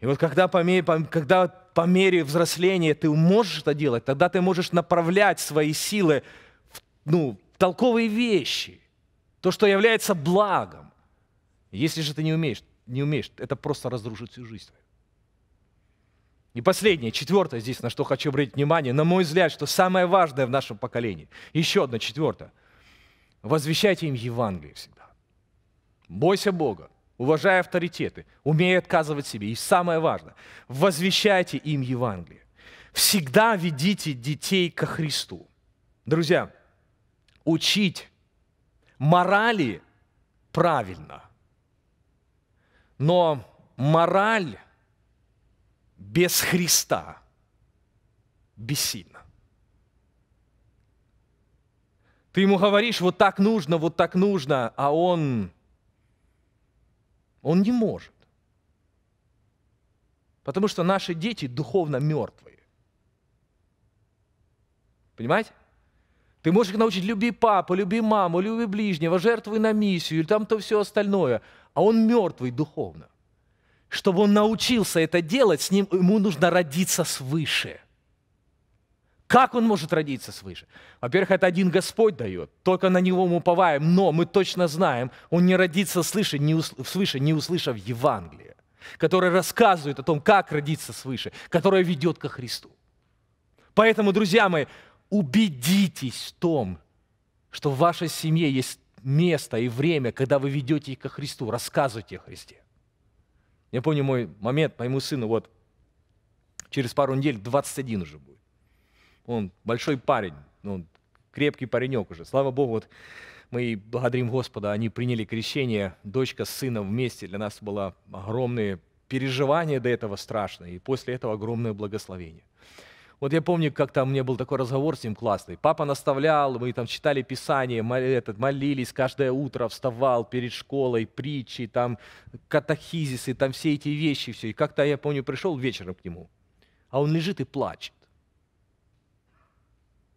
И вот когда по, мере, по, когда по мере взросления ты можешь это делать, тогда ты можешь направлять свои силы в ну, толковые вещи, то, что является благом. Если же ты не умеешь, не умеешь, это просто разрушит всю жизнь твою. И последнее, четвертое здесь, на что хочу обратить внимание, на мой взгляд, что самое важное в нашем поколении, еще одно, четвертое. Возвещайте им Евангелие всегда. Бойся Бога уважая авторитеты, умея отказывать себе. И самое важное, возвещайте им Евангелие. Всегда ведите детей ко Христу. Друзья, учить морали правильно, но мораль без Христа бессильна. Ты ему говоришь, вот так нужно, вот так нужно, а он он не может. Потому что наши дети духовно мертвые. Понимаете? Ты можешь их научить люби папу, люби маму, люби ближнего, жертвуй на миссию, или там то все остальное. А он мертвый духовно. Чтобы он научился это делать, с ним ему нужно родиться свыше – как он может родиться свыше? Во-первых, это один Господь дает, только на него мы уповаем, но мы точно знаем, он не родится свыше, не, усл- свыше, не услышав Евангелие, которое рассказывает о том, как родиться свыше, которое ведет ко Христу. Поэтому, друзья мои, убедитесь в том, что в вашей семье есть место и время, когда вы ведете их ко Христу, рассказывайте о Христе. Я помню мой момент моему сыну, вот через пару недель 21 уже будет. Он большой парень, ну, крепкий паренек уже. Слава Богу, вот мы благодарим Господа, они приняли крещение, дочка с сыном вместе. Для нас было огромное переживание до этого страшное и после этого огромное благословение. Вот я помню, как там у меня был такой разговор с ним классный. Папа наставлял, мы там читали Писание, этот молились каждое утро, вставал перед школой, притчи, там катахизисы, там все эти вещи, все. И как-то я помню, пришел вечером к нему, а он лежит и плачет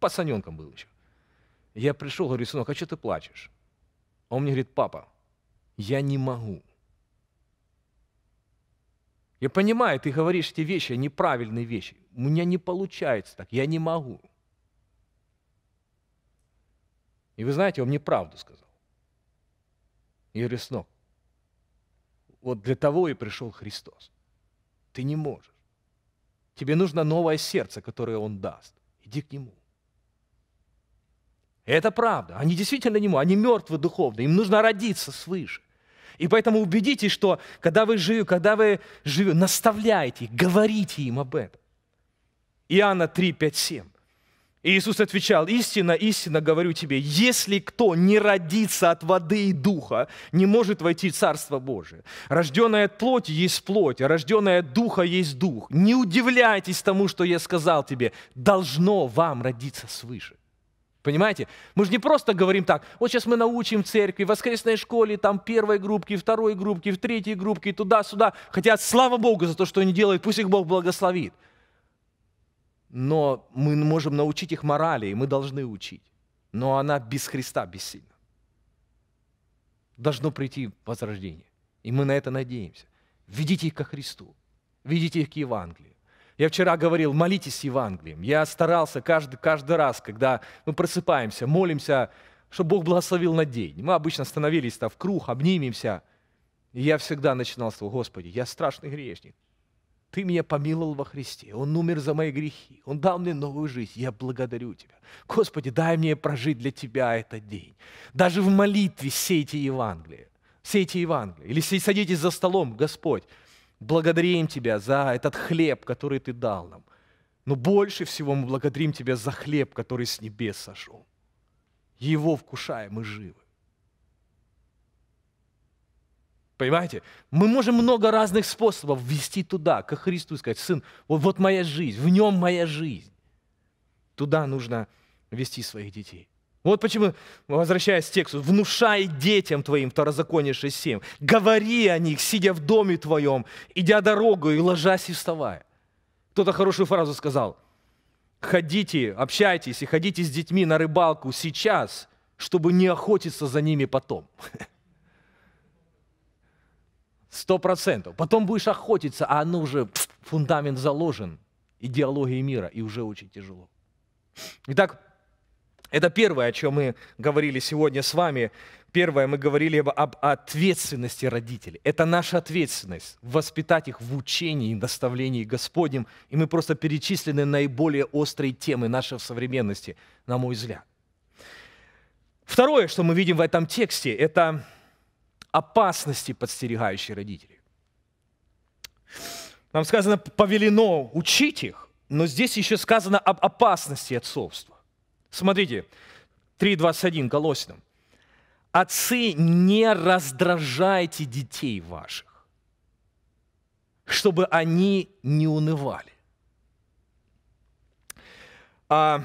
пацаненком был еще. Я пришел, говорю, сынок, а что ты плачешь? А он мне говорит, папа, я не могу. Я понимаю, ты говоришь эти вещи, неправильные вещи. У меня не получается так, я не могу. И вы знаете, он мне правду сказал. Я говорю, сынок, вот для того и пришел Христос. Ты не можешь. Тебе нужно новое сердце, которое Он даст. Иди к Нему. Это правда. Они действительно не могут. Они мертвы духовно. Им нужно родиться свыше. И поэтому убедитесь, что когда вы живете, когда вы живете, наставляйте, говорите им об этом. Иоанна 3, 5, 7. Иисус отвечал, истина, истина говорю тебе, если кто не родится от воды и духа, не может войти в Царство Божие. Рожденное от плоти есть плоть, а рожденное от духа есть дух. Не удивляйтесь тому, что я сказал тебе, должно вам родиться свыше. Понимаете? Мы же не просто говорим так, вот сейчас мы научим в церкви, в воскресной школе, там первой группки, второй группки, в третьей группке, туда-сюда. Хотя слава Богу за то, что они делают, пусть их Бог благословит. Но мы можем научить их морали, и мы должны учить. Но она без Христа бессильна. Должно прийти возрождение. И мы на это надеемся. Ведите их ко Христу, ведите их к Евангелию. Я вчера говорил, молитесь Евангелием. Я старался каждый, каждый раз, когда мы ну, просыпаемся, молимся, чтобы Бог благословил на день. Мы обычно становились там в круг, обнимемся. И я всегда начинал с того, Господи, я страшный грешник. Ты меня помиловал во Христе. Он умер за мои грехи. Он дал мне новую жизнь. Я благодарю Тебя. Господи, дай мне прожить для Тебя этот день. Даже в молитве сейте Евангелие. Сейте Евангелие. Или садитесь за столом, Господь, благодарим Тебя за этот хлеб, который Ты дал нам. Но больше всего мы благодарим Тебя за хлеб, который с небес сошел. Его вкушая, мы живы. Понимаете? Мы можем много разных способов ввести туда, к Христу и сказать, сын, вот, вот моя жизнь, в нем моя жизнь. Туда нужно вести своих детей. Вот почему, возвращаясь к тексту, «Внушай детям твоим» Второзаконие 6.7, «Говори о них, сидя в доме твоем, идя дорогу и ложась и вставая». Кто-то хорошую фразу сказал. «Ходите, общайтесь и ходите с детьми на рыбалку сейчас, чтобы не охотиться за ними потом». Сто процентов. Потом будешь охотиться, а оно уже, фундамент заложен, идеологии мира, и уже очень тяжело. Итак, это первое, о чем мы говорили сегодня с вами. Первое, мы говорили об ответственности родителей. Это наша ответственность – воспитать их в учении и доставлении Господним. И мы просто перечислены наиболее острые темы нашей современности, на мой взгляд. Второе, что мы видим в этом тексте, это опасности, подстерегающие родителей. Нам сказано, повелено учить их, но здесь еще сказано об опасности отцовства. Смотрите, 3.21 Колосиным. «Отцы, не раздражайте детей ваших, чтобы они не унывали». А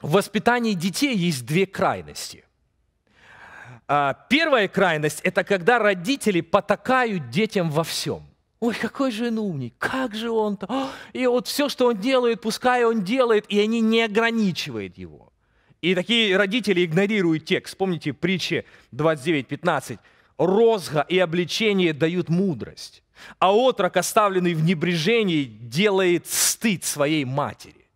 в воспитании детей есть две крайности. А первая крайность – это когда родители потакают детям во всем – Ой, какой же он умник, как же он-то. А, и вот все, что он делает, пускай он делает, и они не ограничивают его. И такие родители игнорируют текст. Помните притчи 29.15? «Розга и обличение дают мудрость, а отрок, оставленный в небрежении, делает стыд своей матери».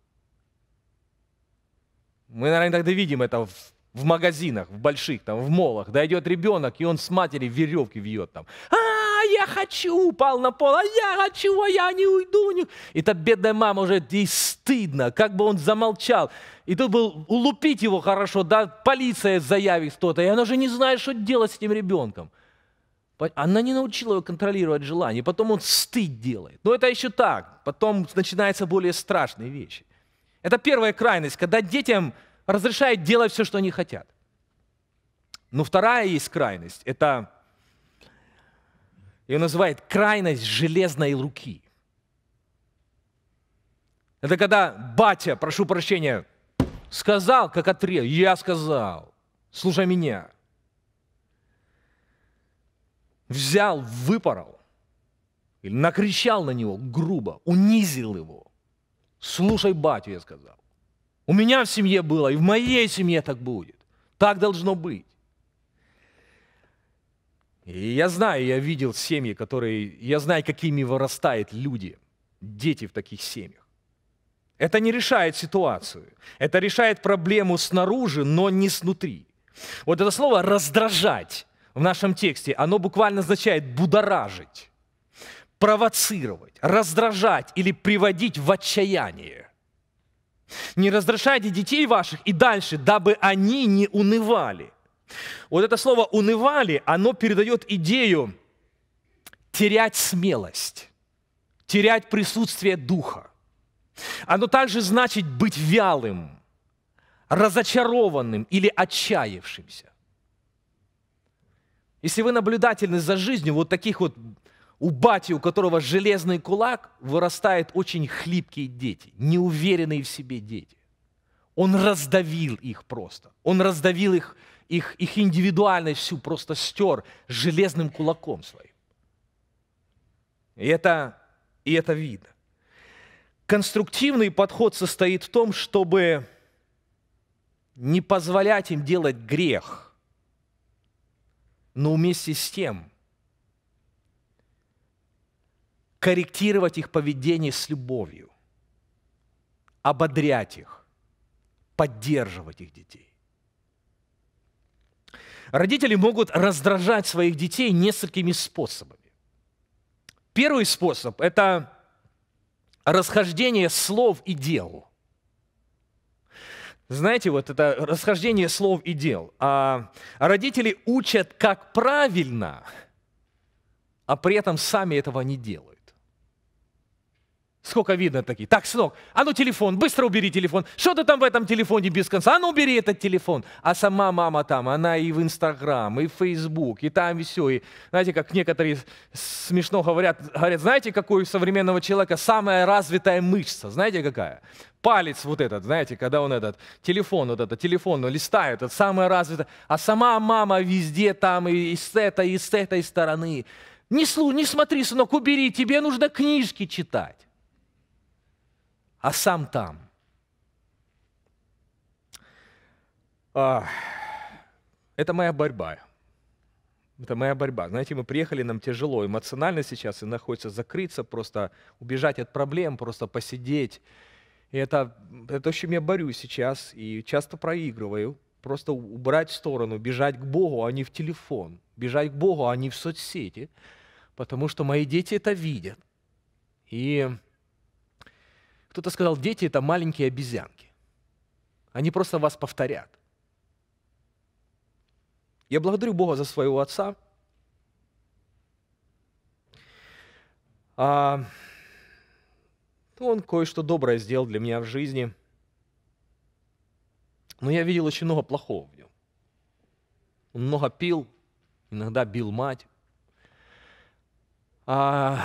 Мы, наверное, тогда видим это в в магазинах, в больших, там, в молах, Дойдет ребенок, и он с матери веревки вьет там. А, я хочу, упал на пол, а я хочу, а я не уйду. Не... И та бедная мама уже, ей стыдно, как бы он замолчал. И тут был улупить его хорошо, да, полиция заявит что-то, и она же не знает, что делать с этим ребенком. Она не научила его контролировать желание, потом он стыд делает. Но это еще так, потом начинаются более страшные вещи. Это первая крайность, когда детям разрешают делать все, что они хотят. Но вторая есть крайность, это ее называет крайность железной руки. Это когда батя, прошу прощения, сказал, как отрез, я сказал, слушай меня. Взял, выпорол, или накричал на него грубо, унизил его. Слушай батю, я сказал. У меня в семье было, и в моей семье так будет. Так должно быть. И я знаю, я видел семьи, которые, я знаю, какими вырастают люди, дети в таких семьях. Это не решает ситуацию. Это решает проблему снаружи, но не снутри. Вот это слово «раздражать» в нашем тексте, оно буквально означает «будоражить», «провоцировать», «раздражать» или «приводить в отчаяние». Не раздражайте детей ваших и дальше, дабы они не унывали – вот это слово «унывали», оно передает идею терять смелость, терять присутствие духа. Оно также значит быть вялым, разочарованным или отчаявшимся. Если вы наблюдательны за жизнью вот таких вот у бати, у которого железный кулак, вырастают очень хлипкие дети, неуверенные в себе дети. Он раздавил их просто. Он раздавил их их, их индивидуальность всю просто стер железным кулаком своим. И это, и это видно. Конструктивный подход состоит в том, чтобы не позволять им делать грех, но вместе с тем корректировать их поведение с любовью, ободрять их, поддерживать их детей. Родители могут раздражать своих детей несколькими способами. Первый способ – это расхождение слов и дел. Знаете, вот это расхождение слов и дел. А родители учат, как правильно, а при этом сами этого не делают. Сколько видно такие. Так, сынок, а ну телефон, быстро убери телефон. Что ты там в этом телефоне без конца? А ну убери этот телефон. А сама мама там, она и в Инстаграм, и в Фейсбук, и там и все. И знаете, как некоторые смешно говорят, говорят, знаете, какой у современного человека самая развитая мышца? Знаете, какая? Палец вот этот, знаете, когда он этот, телефон вот этот, телефон листает, это самая развитая. А сама мама везде там, и с этой, и с этой стороны. Не, слу, не смотри, сынок, убери, тебе нужно книжки читать а сам там. А, это моя борьба. Это моя борьба. Знаете, мы приехали, нам тяжело эмоционально сейчас, и находится закрыться, просто убежать от проблем, просто посидеть. И это, это то, с чем я борюсь сейчас, и часто проигрываю. Просто убрать в сторону, бежать к Богу, а не в телефон. Бежать к Богу, а не в соцсети. Потому что мои дети это видят. И кто-то сказал, дети – это маленькие обезьянки. Они просто вас повторят. Я благодарю Бога за своего отца. А, ну, он кое-что доброе сделал для меня в жизни. Но я видел очень много плохого в нем. Он много пил, иногда бил мать. А,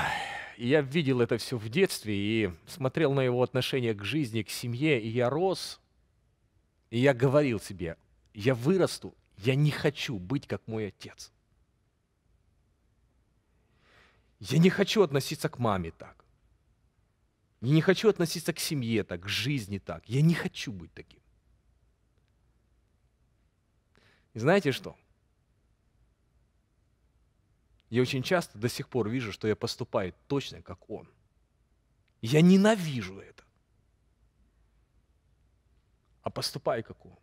я видел это все в детстве и смотрел на его отношение к жизни, к семье, и я рос, и я говорил себе, я вырасту, я не хочу быть как мой отец. Я не хочу относиться к маме так. Я не хочу относиться к семье так, к жизни так. Я не хочу быть таким. И знаете что? Я очень часто до сих пор вижу, что я поступаю точно как он. Я ненавижу это. А поступай как он.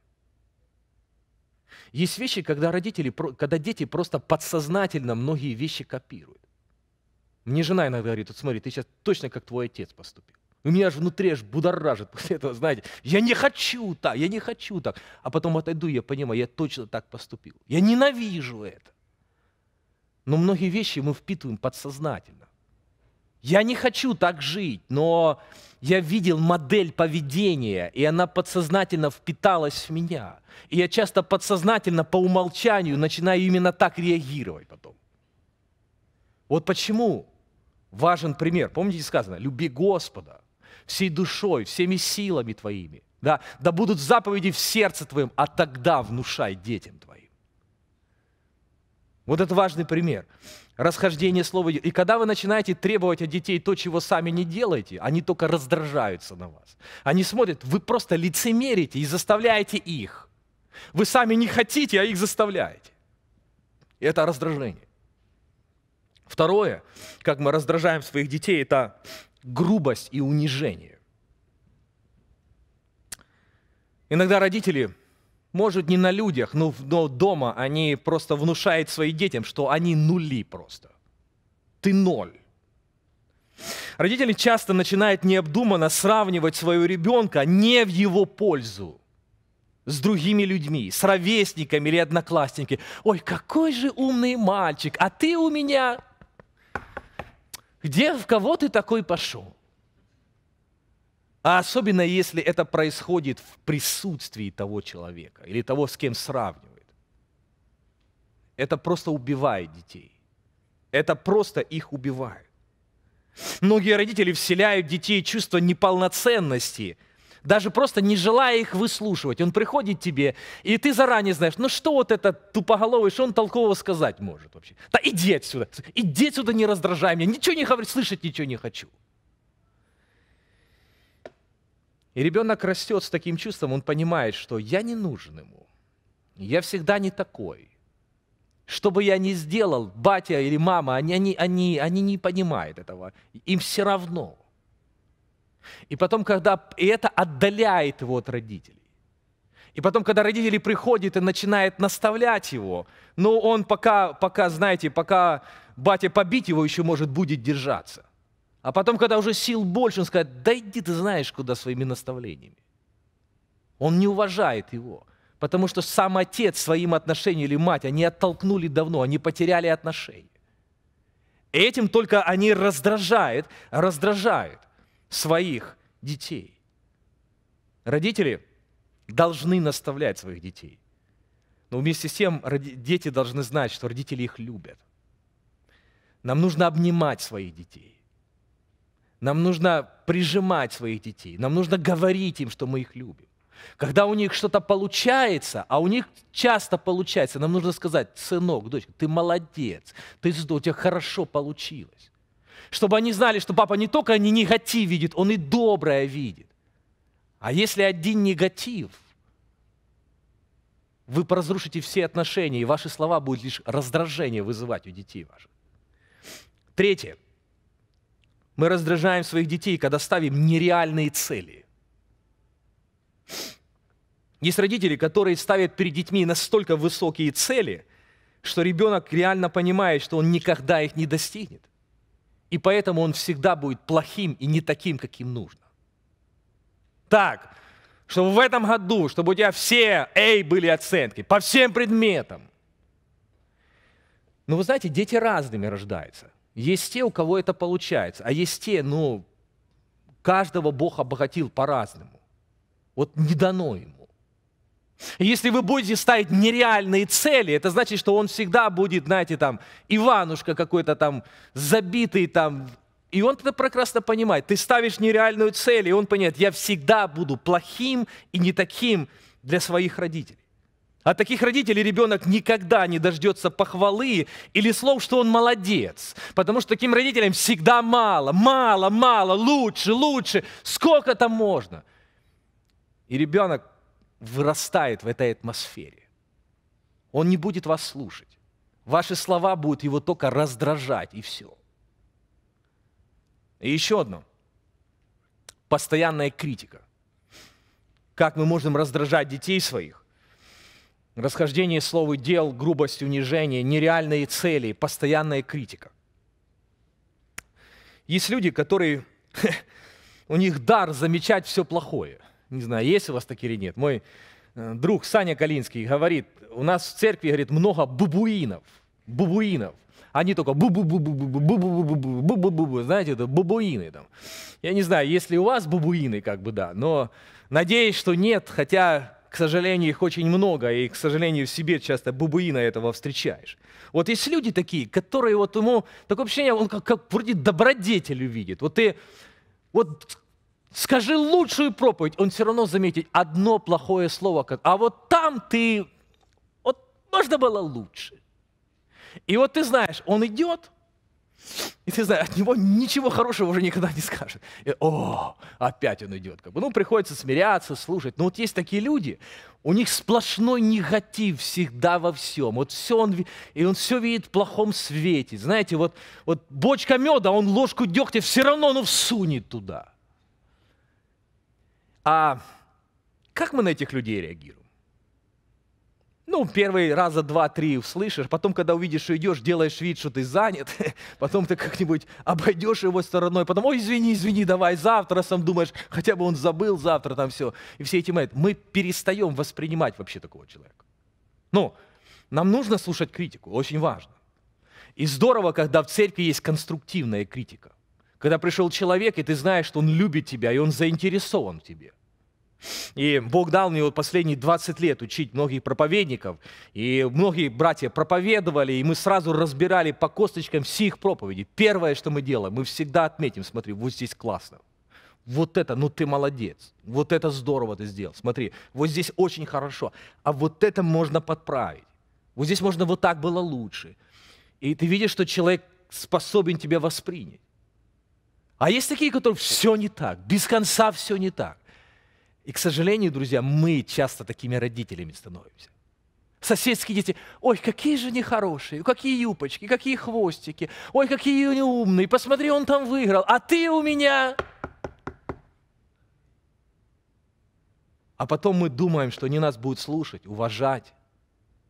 Есть вещи, когда родители, когда дети просто подсознательно многие вещи копируют. Мне жена иногда говорит, вот смотри, ты сейчас точно как твой отец поступил. У меня же внутри аж будоражит после этого, знаете, я не хочу так, я не хочу так. А потом отойду, я понимаю, я точно так поступил. Я ненавижу это. Но многие вещи мы впитываем подсознательно. Я не хочу так жить, но я видел модель поведения, и она подсознательно впиталась в меня. И я часто подсознательно по умолчанию начинаю именно так реагировать потом. Вот почему важен пример. Помните, сказано, люби Господа всей душой, всеми силами твоими. Да, да будут заповеди в сердце твоем, а тогда внушай детям твоим. Вот это важный пример. Расхождение слова. И когда вы начинаете требовать от детей то, чего сами не делаете, они только раздражаются на вас. Они смотрят, вы просто лицемерите и заставляете их. Вы сами не хотите, а их заставляете. И это раздражение. Второе, как мы раздражаем своих детей, это грубость и унижение. Иногда родители может, не на людях, но, но дома они просто внушают своим детям, что они нули просто. Ты ноль. Родители часто начинают необдуманно сравнивать своего ребенка не в его пользу с другими людьми, с ровесниками или одноклассниками. Ой, какой же умный мальчик, а ты у меня... Где, в кого ты такой пошел? А особенно, если это происходит в присутствии того человека или того, с кем сравнивает. Это просто убивает детей. Это просто их убивает. Многие родители вселяют детей чувство неполноценности, даже просто не желая их выслушивать. Он приходит к тебе, и ты заранее знаешь, ну что вот этот тупоголовый, что он толкового сказать может вообще? Да иди отсюда, иди отсюда, не раздражай меня, ничего не говори, слышать ничего не хочу. И ребенок растет с таким чувством, он понимает, что я не нужен ему. Я всегда не такой. Что бы я ни сделал, батя или мама, они, они, они, они не понимают этого. Им все равно. И потом, когда и это отдаляет его от родителей. И потом, когда родители приходят и начинают наставлять его, ну он пока, пока, знаете, пока батя побить его еще может будет держаться. А потом, когда уже сил больше, он скажет, да иди ты знаешь куда своими наставлениями. Он не уважает его, потому что сам отец своим отношением или мать, они оттолкнули давно, они потеряли отношения. И этим только они раздражают, раздражают своих детей. Родители должны наставлять своих детей. Но вместе с тем дети должны знать, что родители их любят. Нам нужно обнимать своих детей. Нам нужно прижимать своих детей, нам нужно говорить им, что мы их любим. Когда у них что-то получается, а у них часто получается, нам нужно сказать, сынок, дочка, ты молодец, ты, у тебя хорошо получилось. Чтобы они знали, что папа не только не негатив видит, он и доброе видит. А если один негатив, вы разрушите все отношения, и ваши слова будут лишь раздражение вызывать у детей ваших. Третье. Мы раздражаем своих детей, когда ставим нереальные цели. Есть родители, которые ставят перед детьми настолько высокие цели, что ребенок реально понимает, что он никогда их не достигнет. И поэтому он всегда будет плохим и не таким, каким нужно. Так, чтобы в этом году, чтобы у тебя все «эй» были оценки по всем предметам. Но ну, вы знаете, дети разными рождаются. Есть те, у кого это получается, а есть те, ну, каждого Бог обогатил по-разному. Вот не дано ему. если вы будете ставить нереальные цели, это значит, что он всегда будет, знаете, там, Иванушка какой-то там, забитый там, и он это прекрасно понимает. Ты ставишь нереальную цель, и он понимает, я всегда буду плохим и не таким для своих родителей. От таких родителей ребенок никогда не дождется похвалы или слов, что он молодец. Потому что таким родителям всегда мало, мало, мало, лучше, лучше, сколько там можно. И ребенок вырастает в этой атмосфере. Он не будет вас слушать. Ваши слова будут его только раздражать, и все. И еще одно. Постоянная критика. Как мы можем раздражать детей своих? Расхождение слов и дел, грубость, унижение, нереальные цели, постоянная критика. Есть люди, которые, у них дар замечать все плохое. Не знаю, есть у вас такие или нет. Мой э, друг Саня Калинский говорит, у нас в церкви, говорит, много бубуинов, бубуинов. Они только бу бу бу бу бу бу бу бу бу бу бу бу бу бу знаете, это бубуины там. Я не знаю, если у вас бубуины, как бы да, но надеюсь, что нет, хотя к сожалению, их очень много, и, к сожалению, в себе часто бубуина этого встречаешь. Вот есть люди такие, которые вот ему, такое ощущение, он как, как вроде добродетель увидит. Вот ты, вот скажи лучшую проповедь, он все равно заметит одно плохое слово, а вот там ты, вот можно было лучше. И вот ты знаешь, он идет, и ты знаешь, от него ничего хорошего уже никогда не скажет. И, О, опять он идет. Как бы. Ну, приходится смиряться, слушать. Но вот есть такие люди, у них сплошной негатив всегда во всем. Вот все он, и он все видит в плохом свете. Знаете, вот, вот бочка меда, он ложку дегтя все равно ну, всунет туда. А как мы на этих людей реагируем? Ну, первый раза два-три услышишь, потом, когда увидишь, что идешь, делаешь вид, что ты занят, потом ты как-нибудь обойдешь его стороной, потом, ой, извини, извини, давай завтра, сам думаешь, хотя бы он забыл завтра там все. И все эти моменты. Мы перестаем воспринимать вообще такого человека. Ну, нам нужно слушать критику, очень важно. И здорово, когда в церкви есть конструктивная критика. Когда пришел человек, и ты знаешь, что он любит тебя, и он заинтересован в тебе – и Бог дал мне вот последние 20 лет учить многих проповедников. И многие братья проповедовали, и мы сразу разбирали по косточкам все их проповеди. Первое, что мы делаем, мы всегда отметим, смотри, вот здесь классно. Вот это, ну ты молодец. Вот это здорово ты сделал. Смотри, вот здесь очень хорошо. А вот это можно подправить. Вот здесь можно вот так было лучше. И ты видишь, что человек способен тебя воспринять. А есть такие, которые все не так, без конца все не так. И, к сожалению, друзья, мы часто такими родителями становимся. Соседские дети, ой, какие же нехорошие, какие юбочки, какие хвостики, ой, какие они умные, посмотри, он там выиграл, а ты у меня... А потом мы думаем, что они нас будут слушать, уважать.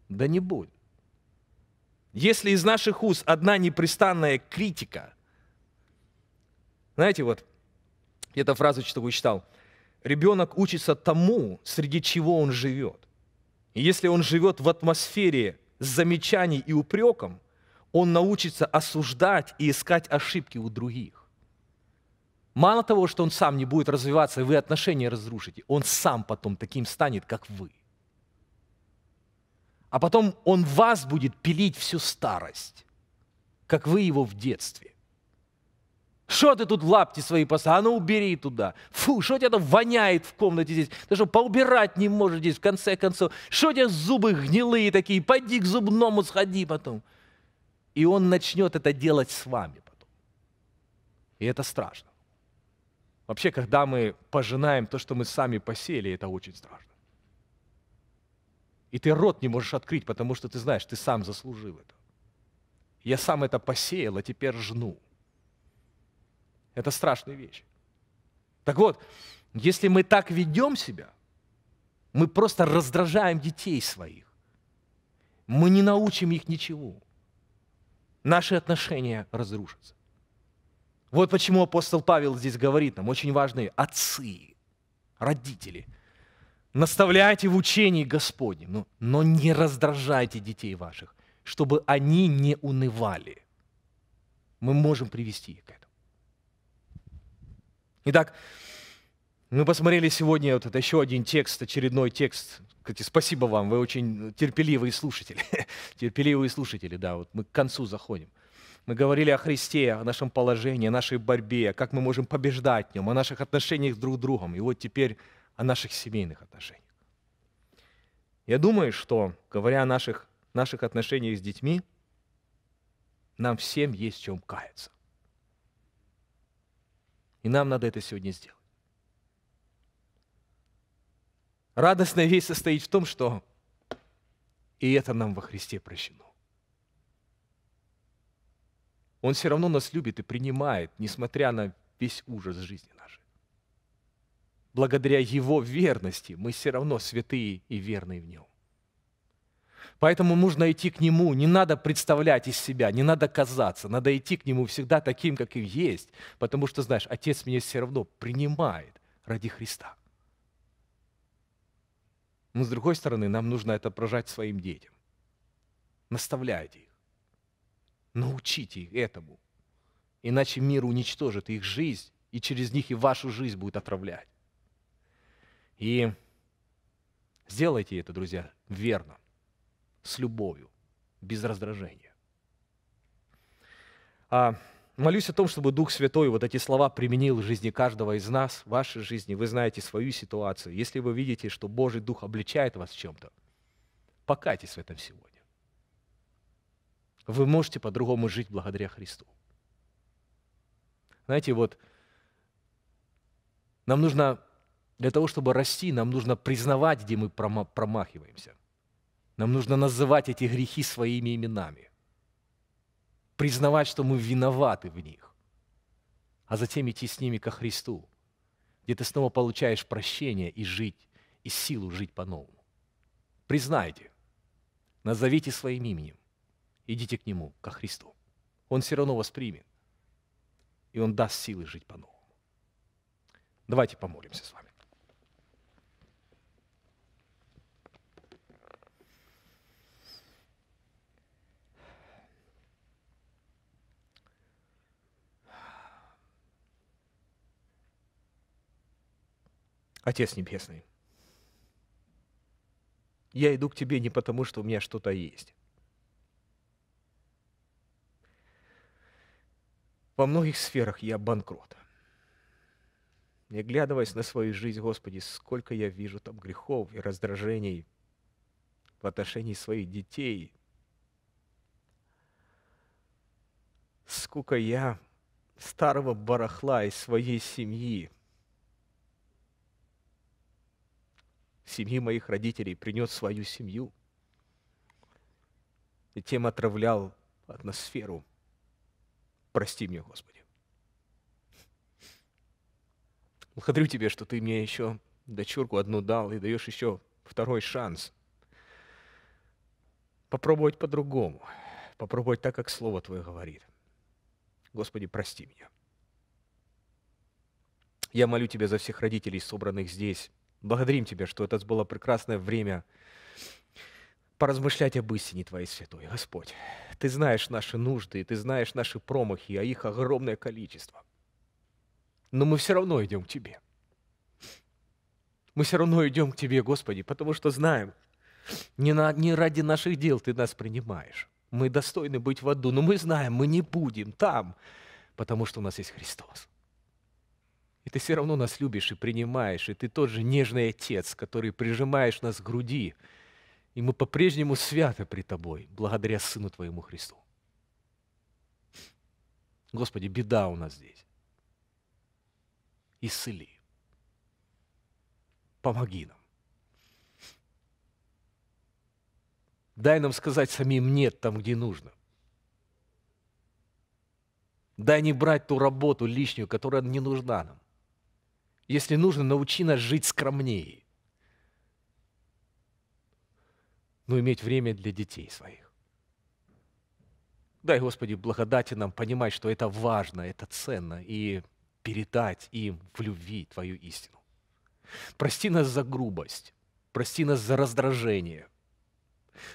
Да не будут. Если из наших уст одна непрестанная критика, знаете, вот, я эту фразу что-то читал – Ребенок учится тому, среди чего он живет. И если он живет в атмосфере замечаний и упреком, он научится осуждать и искать ошибки у других. Мало того, что он сам не будет развиваться, и вы отношения разрушите, он сам потом таким станет, как вы. А потом он вас будет пилить всю старость, как вы его в детстве. Что ты тут лапти свои поставил? А ну убери туда. Фу, что тебя там воняет в комнате здесь? Ты что, поубирать не можешь здесь, в конце концов? Что у тебя зубы гнилые такие? Пойди к зубному сходи потом. И он начнет это делать с вами потом. И это страшно. Вообще, когда мы пожинаем то, что мы сами посели, это очень страшно. И ты рот не можешь открыть, потому что ты знаешь, ты сам заслужил это. Я сам это посеял, а теперь жну – это страшная вещь. Так вот, если мы так ведем себя, мы просто раздражаем детей своих. Мы не научим их ничего. Наши отношения разрушатся. Вот почему апостол Павел здесь говорит нам, очень важные отцы, родители, наставляйте в учении Господнем, но, но не раздражайте детей ваших, чтобы они не унывали. Мы можем привести их к этому. Итак, мы посмотрели сегодня вот это еще один текст, очередной текст. Кстати, спасибо вам, вы очень терпеливые слушатели. терпеливые слушатели, да, вот мы к концу заходим. Мы говорили о Христе, о нашем положении, о нашей борьбе, как мы можем побеждать в нем, о наших отношениях друг с другом. И вот теперь о наших семейных отношениях. Я думаю, что, говоря о наших, наших отношениях с детьми, нам всем есть в чем каяться. И нам надо это сегодня сделать. Радостная весть состоит в том, что и это нам во Христе прощено. Он все равно нас любит и принимает, несмотря на весь ужас жизни нашей. Благодаря Его верности мы все равно святые и верные в Нем. Поэтому нужно идти к Нему, не надо представлять из себя, не надо казаться, надо идти к Нему всегда таким, как и есть, потому что, знаешь, Отец меня все равно принимает ради Христа. Но, с другой стороны, нам нужно это прожать своим детям. Наставляйте их, научите их этому, иначе мир уничтожит их жизнь, и через них и вашу жизнь будет отравлять. И сделайте это, друзья, верно с любовью, без раздражения. А, молюсь о том, чтобы Дух Святой вот эти слова применил в жизни каждого из нас, в вашей жизни. Вы знаете свою ситуацию. Если вы видите, что Божий Дух обличает вас в чем-то, покайтесь в этом сегодня. Вы можете по-другому жить благодаря Христу. Знаете, вот нам нужно, для того, чтобы расти, нам нужно признавать, где мы промахиваемся – нам нужно называть эти грехи своими именами, признавать, что мы виноваты в них, а затем идти с ними ко Христу, где ты снова получаешь прощение и жить, и силу жить по-новому. Признайте, назовите своим именем, идите к Нему, ко Христу. Он все равно вас примет, и Он даст силы жить по-новому. Давайте помолимся с вами. Отец Небесный, я иду к Тебе не потому, что у меня что-то есть. Во многих сферах я банкрот. Не глядываясь на свою жизнь, Господи, сколько я вижу там грехов и раздражений в отношении своих детей. Сколько я старого барахла из своей семьи – семьи моих родителей, принес свою семью. И тем отравлял атмосферу. Прости меня, Господи. Благодарю тебе, что Ты мне еще дочурку одну дал и даешь еще второй шанс. Попробовать по-другому, попробовать так, как Слово Твое говорит. Господи, прости меня. Я молю Тебя за всех родителей, собранных здесь, Благодарим Тебя, что это было прекрасное время поразмышлять об истине Твоей святой, Господь. Ты знаешь наши нужды, Ты знаешь наши промахи, а их огромное количество. Но мы все равно идем к Тебе. Мы все равно идем к Тебе, Господи, потому что знаем, не, на, не ради наших дел Ты нас принимаешь. Мы достойны быть в аду, но мы знаем, мы не будем там, потому что у нас есть Христос. И ты все равно нас любишь и принимаешь, и ты тот же нежный Отец, который прижимаешь нас к груди, и мы по-прежнему святы при Тобой, благодаря Сыну Твоему Христу. Господи, беда у нас здесь. Исцели. Помоги нам. Дай нам сказать самим «нет» там, где нужно. Дай не брать ту работу лишнюю, которая не нужна нам. Если нужно, научи нас жить скромнее. Но иметь время для детей своих. Дай, Господи, благодати нам понимать, что это важно, это ценно, и передать им в любви Твою истину. Прости нас за грубость, прости нас за раздражение.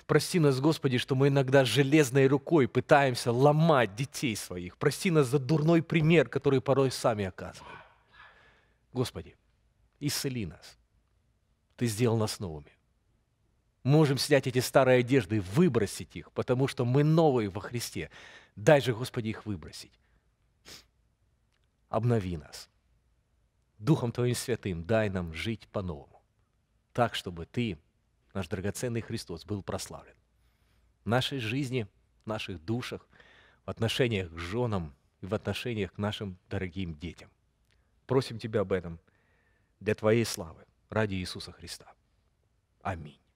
Прости нас, Господи, что мы иногда железной рукой пытаемся ломать детей своих. Прости нас за дурной пример, который порой сами оказываем. Господи, исцели нас. Ты сделал нас новыми. Можем снять эти старые одежды и выбросить их, потому что мы новые во Христе. Дай же, Господи, их выбросить. Обнови нас. Духом Твоим Святым дай нам жить по-новому. Так, чтобы Ты, наш драгоценный Христос, был прославлен. В нашей жизни, в наших душах, в отношениях к женам и в отношениях к нашим дорогим детям. Просим Тебя об этом для Твоей славы, ради Иисуса Христа. Аминь.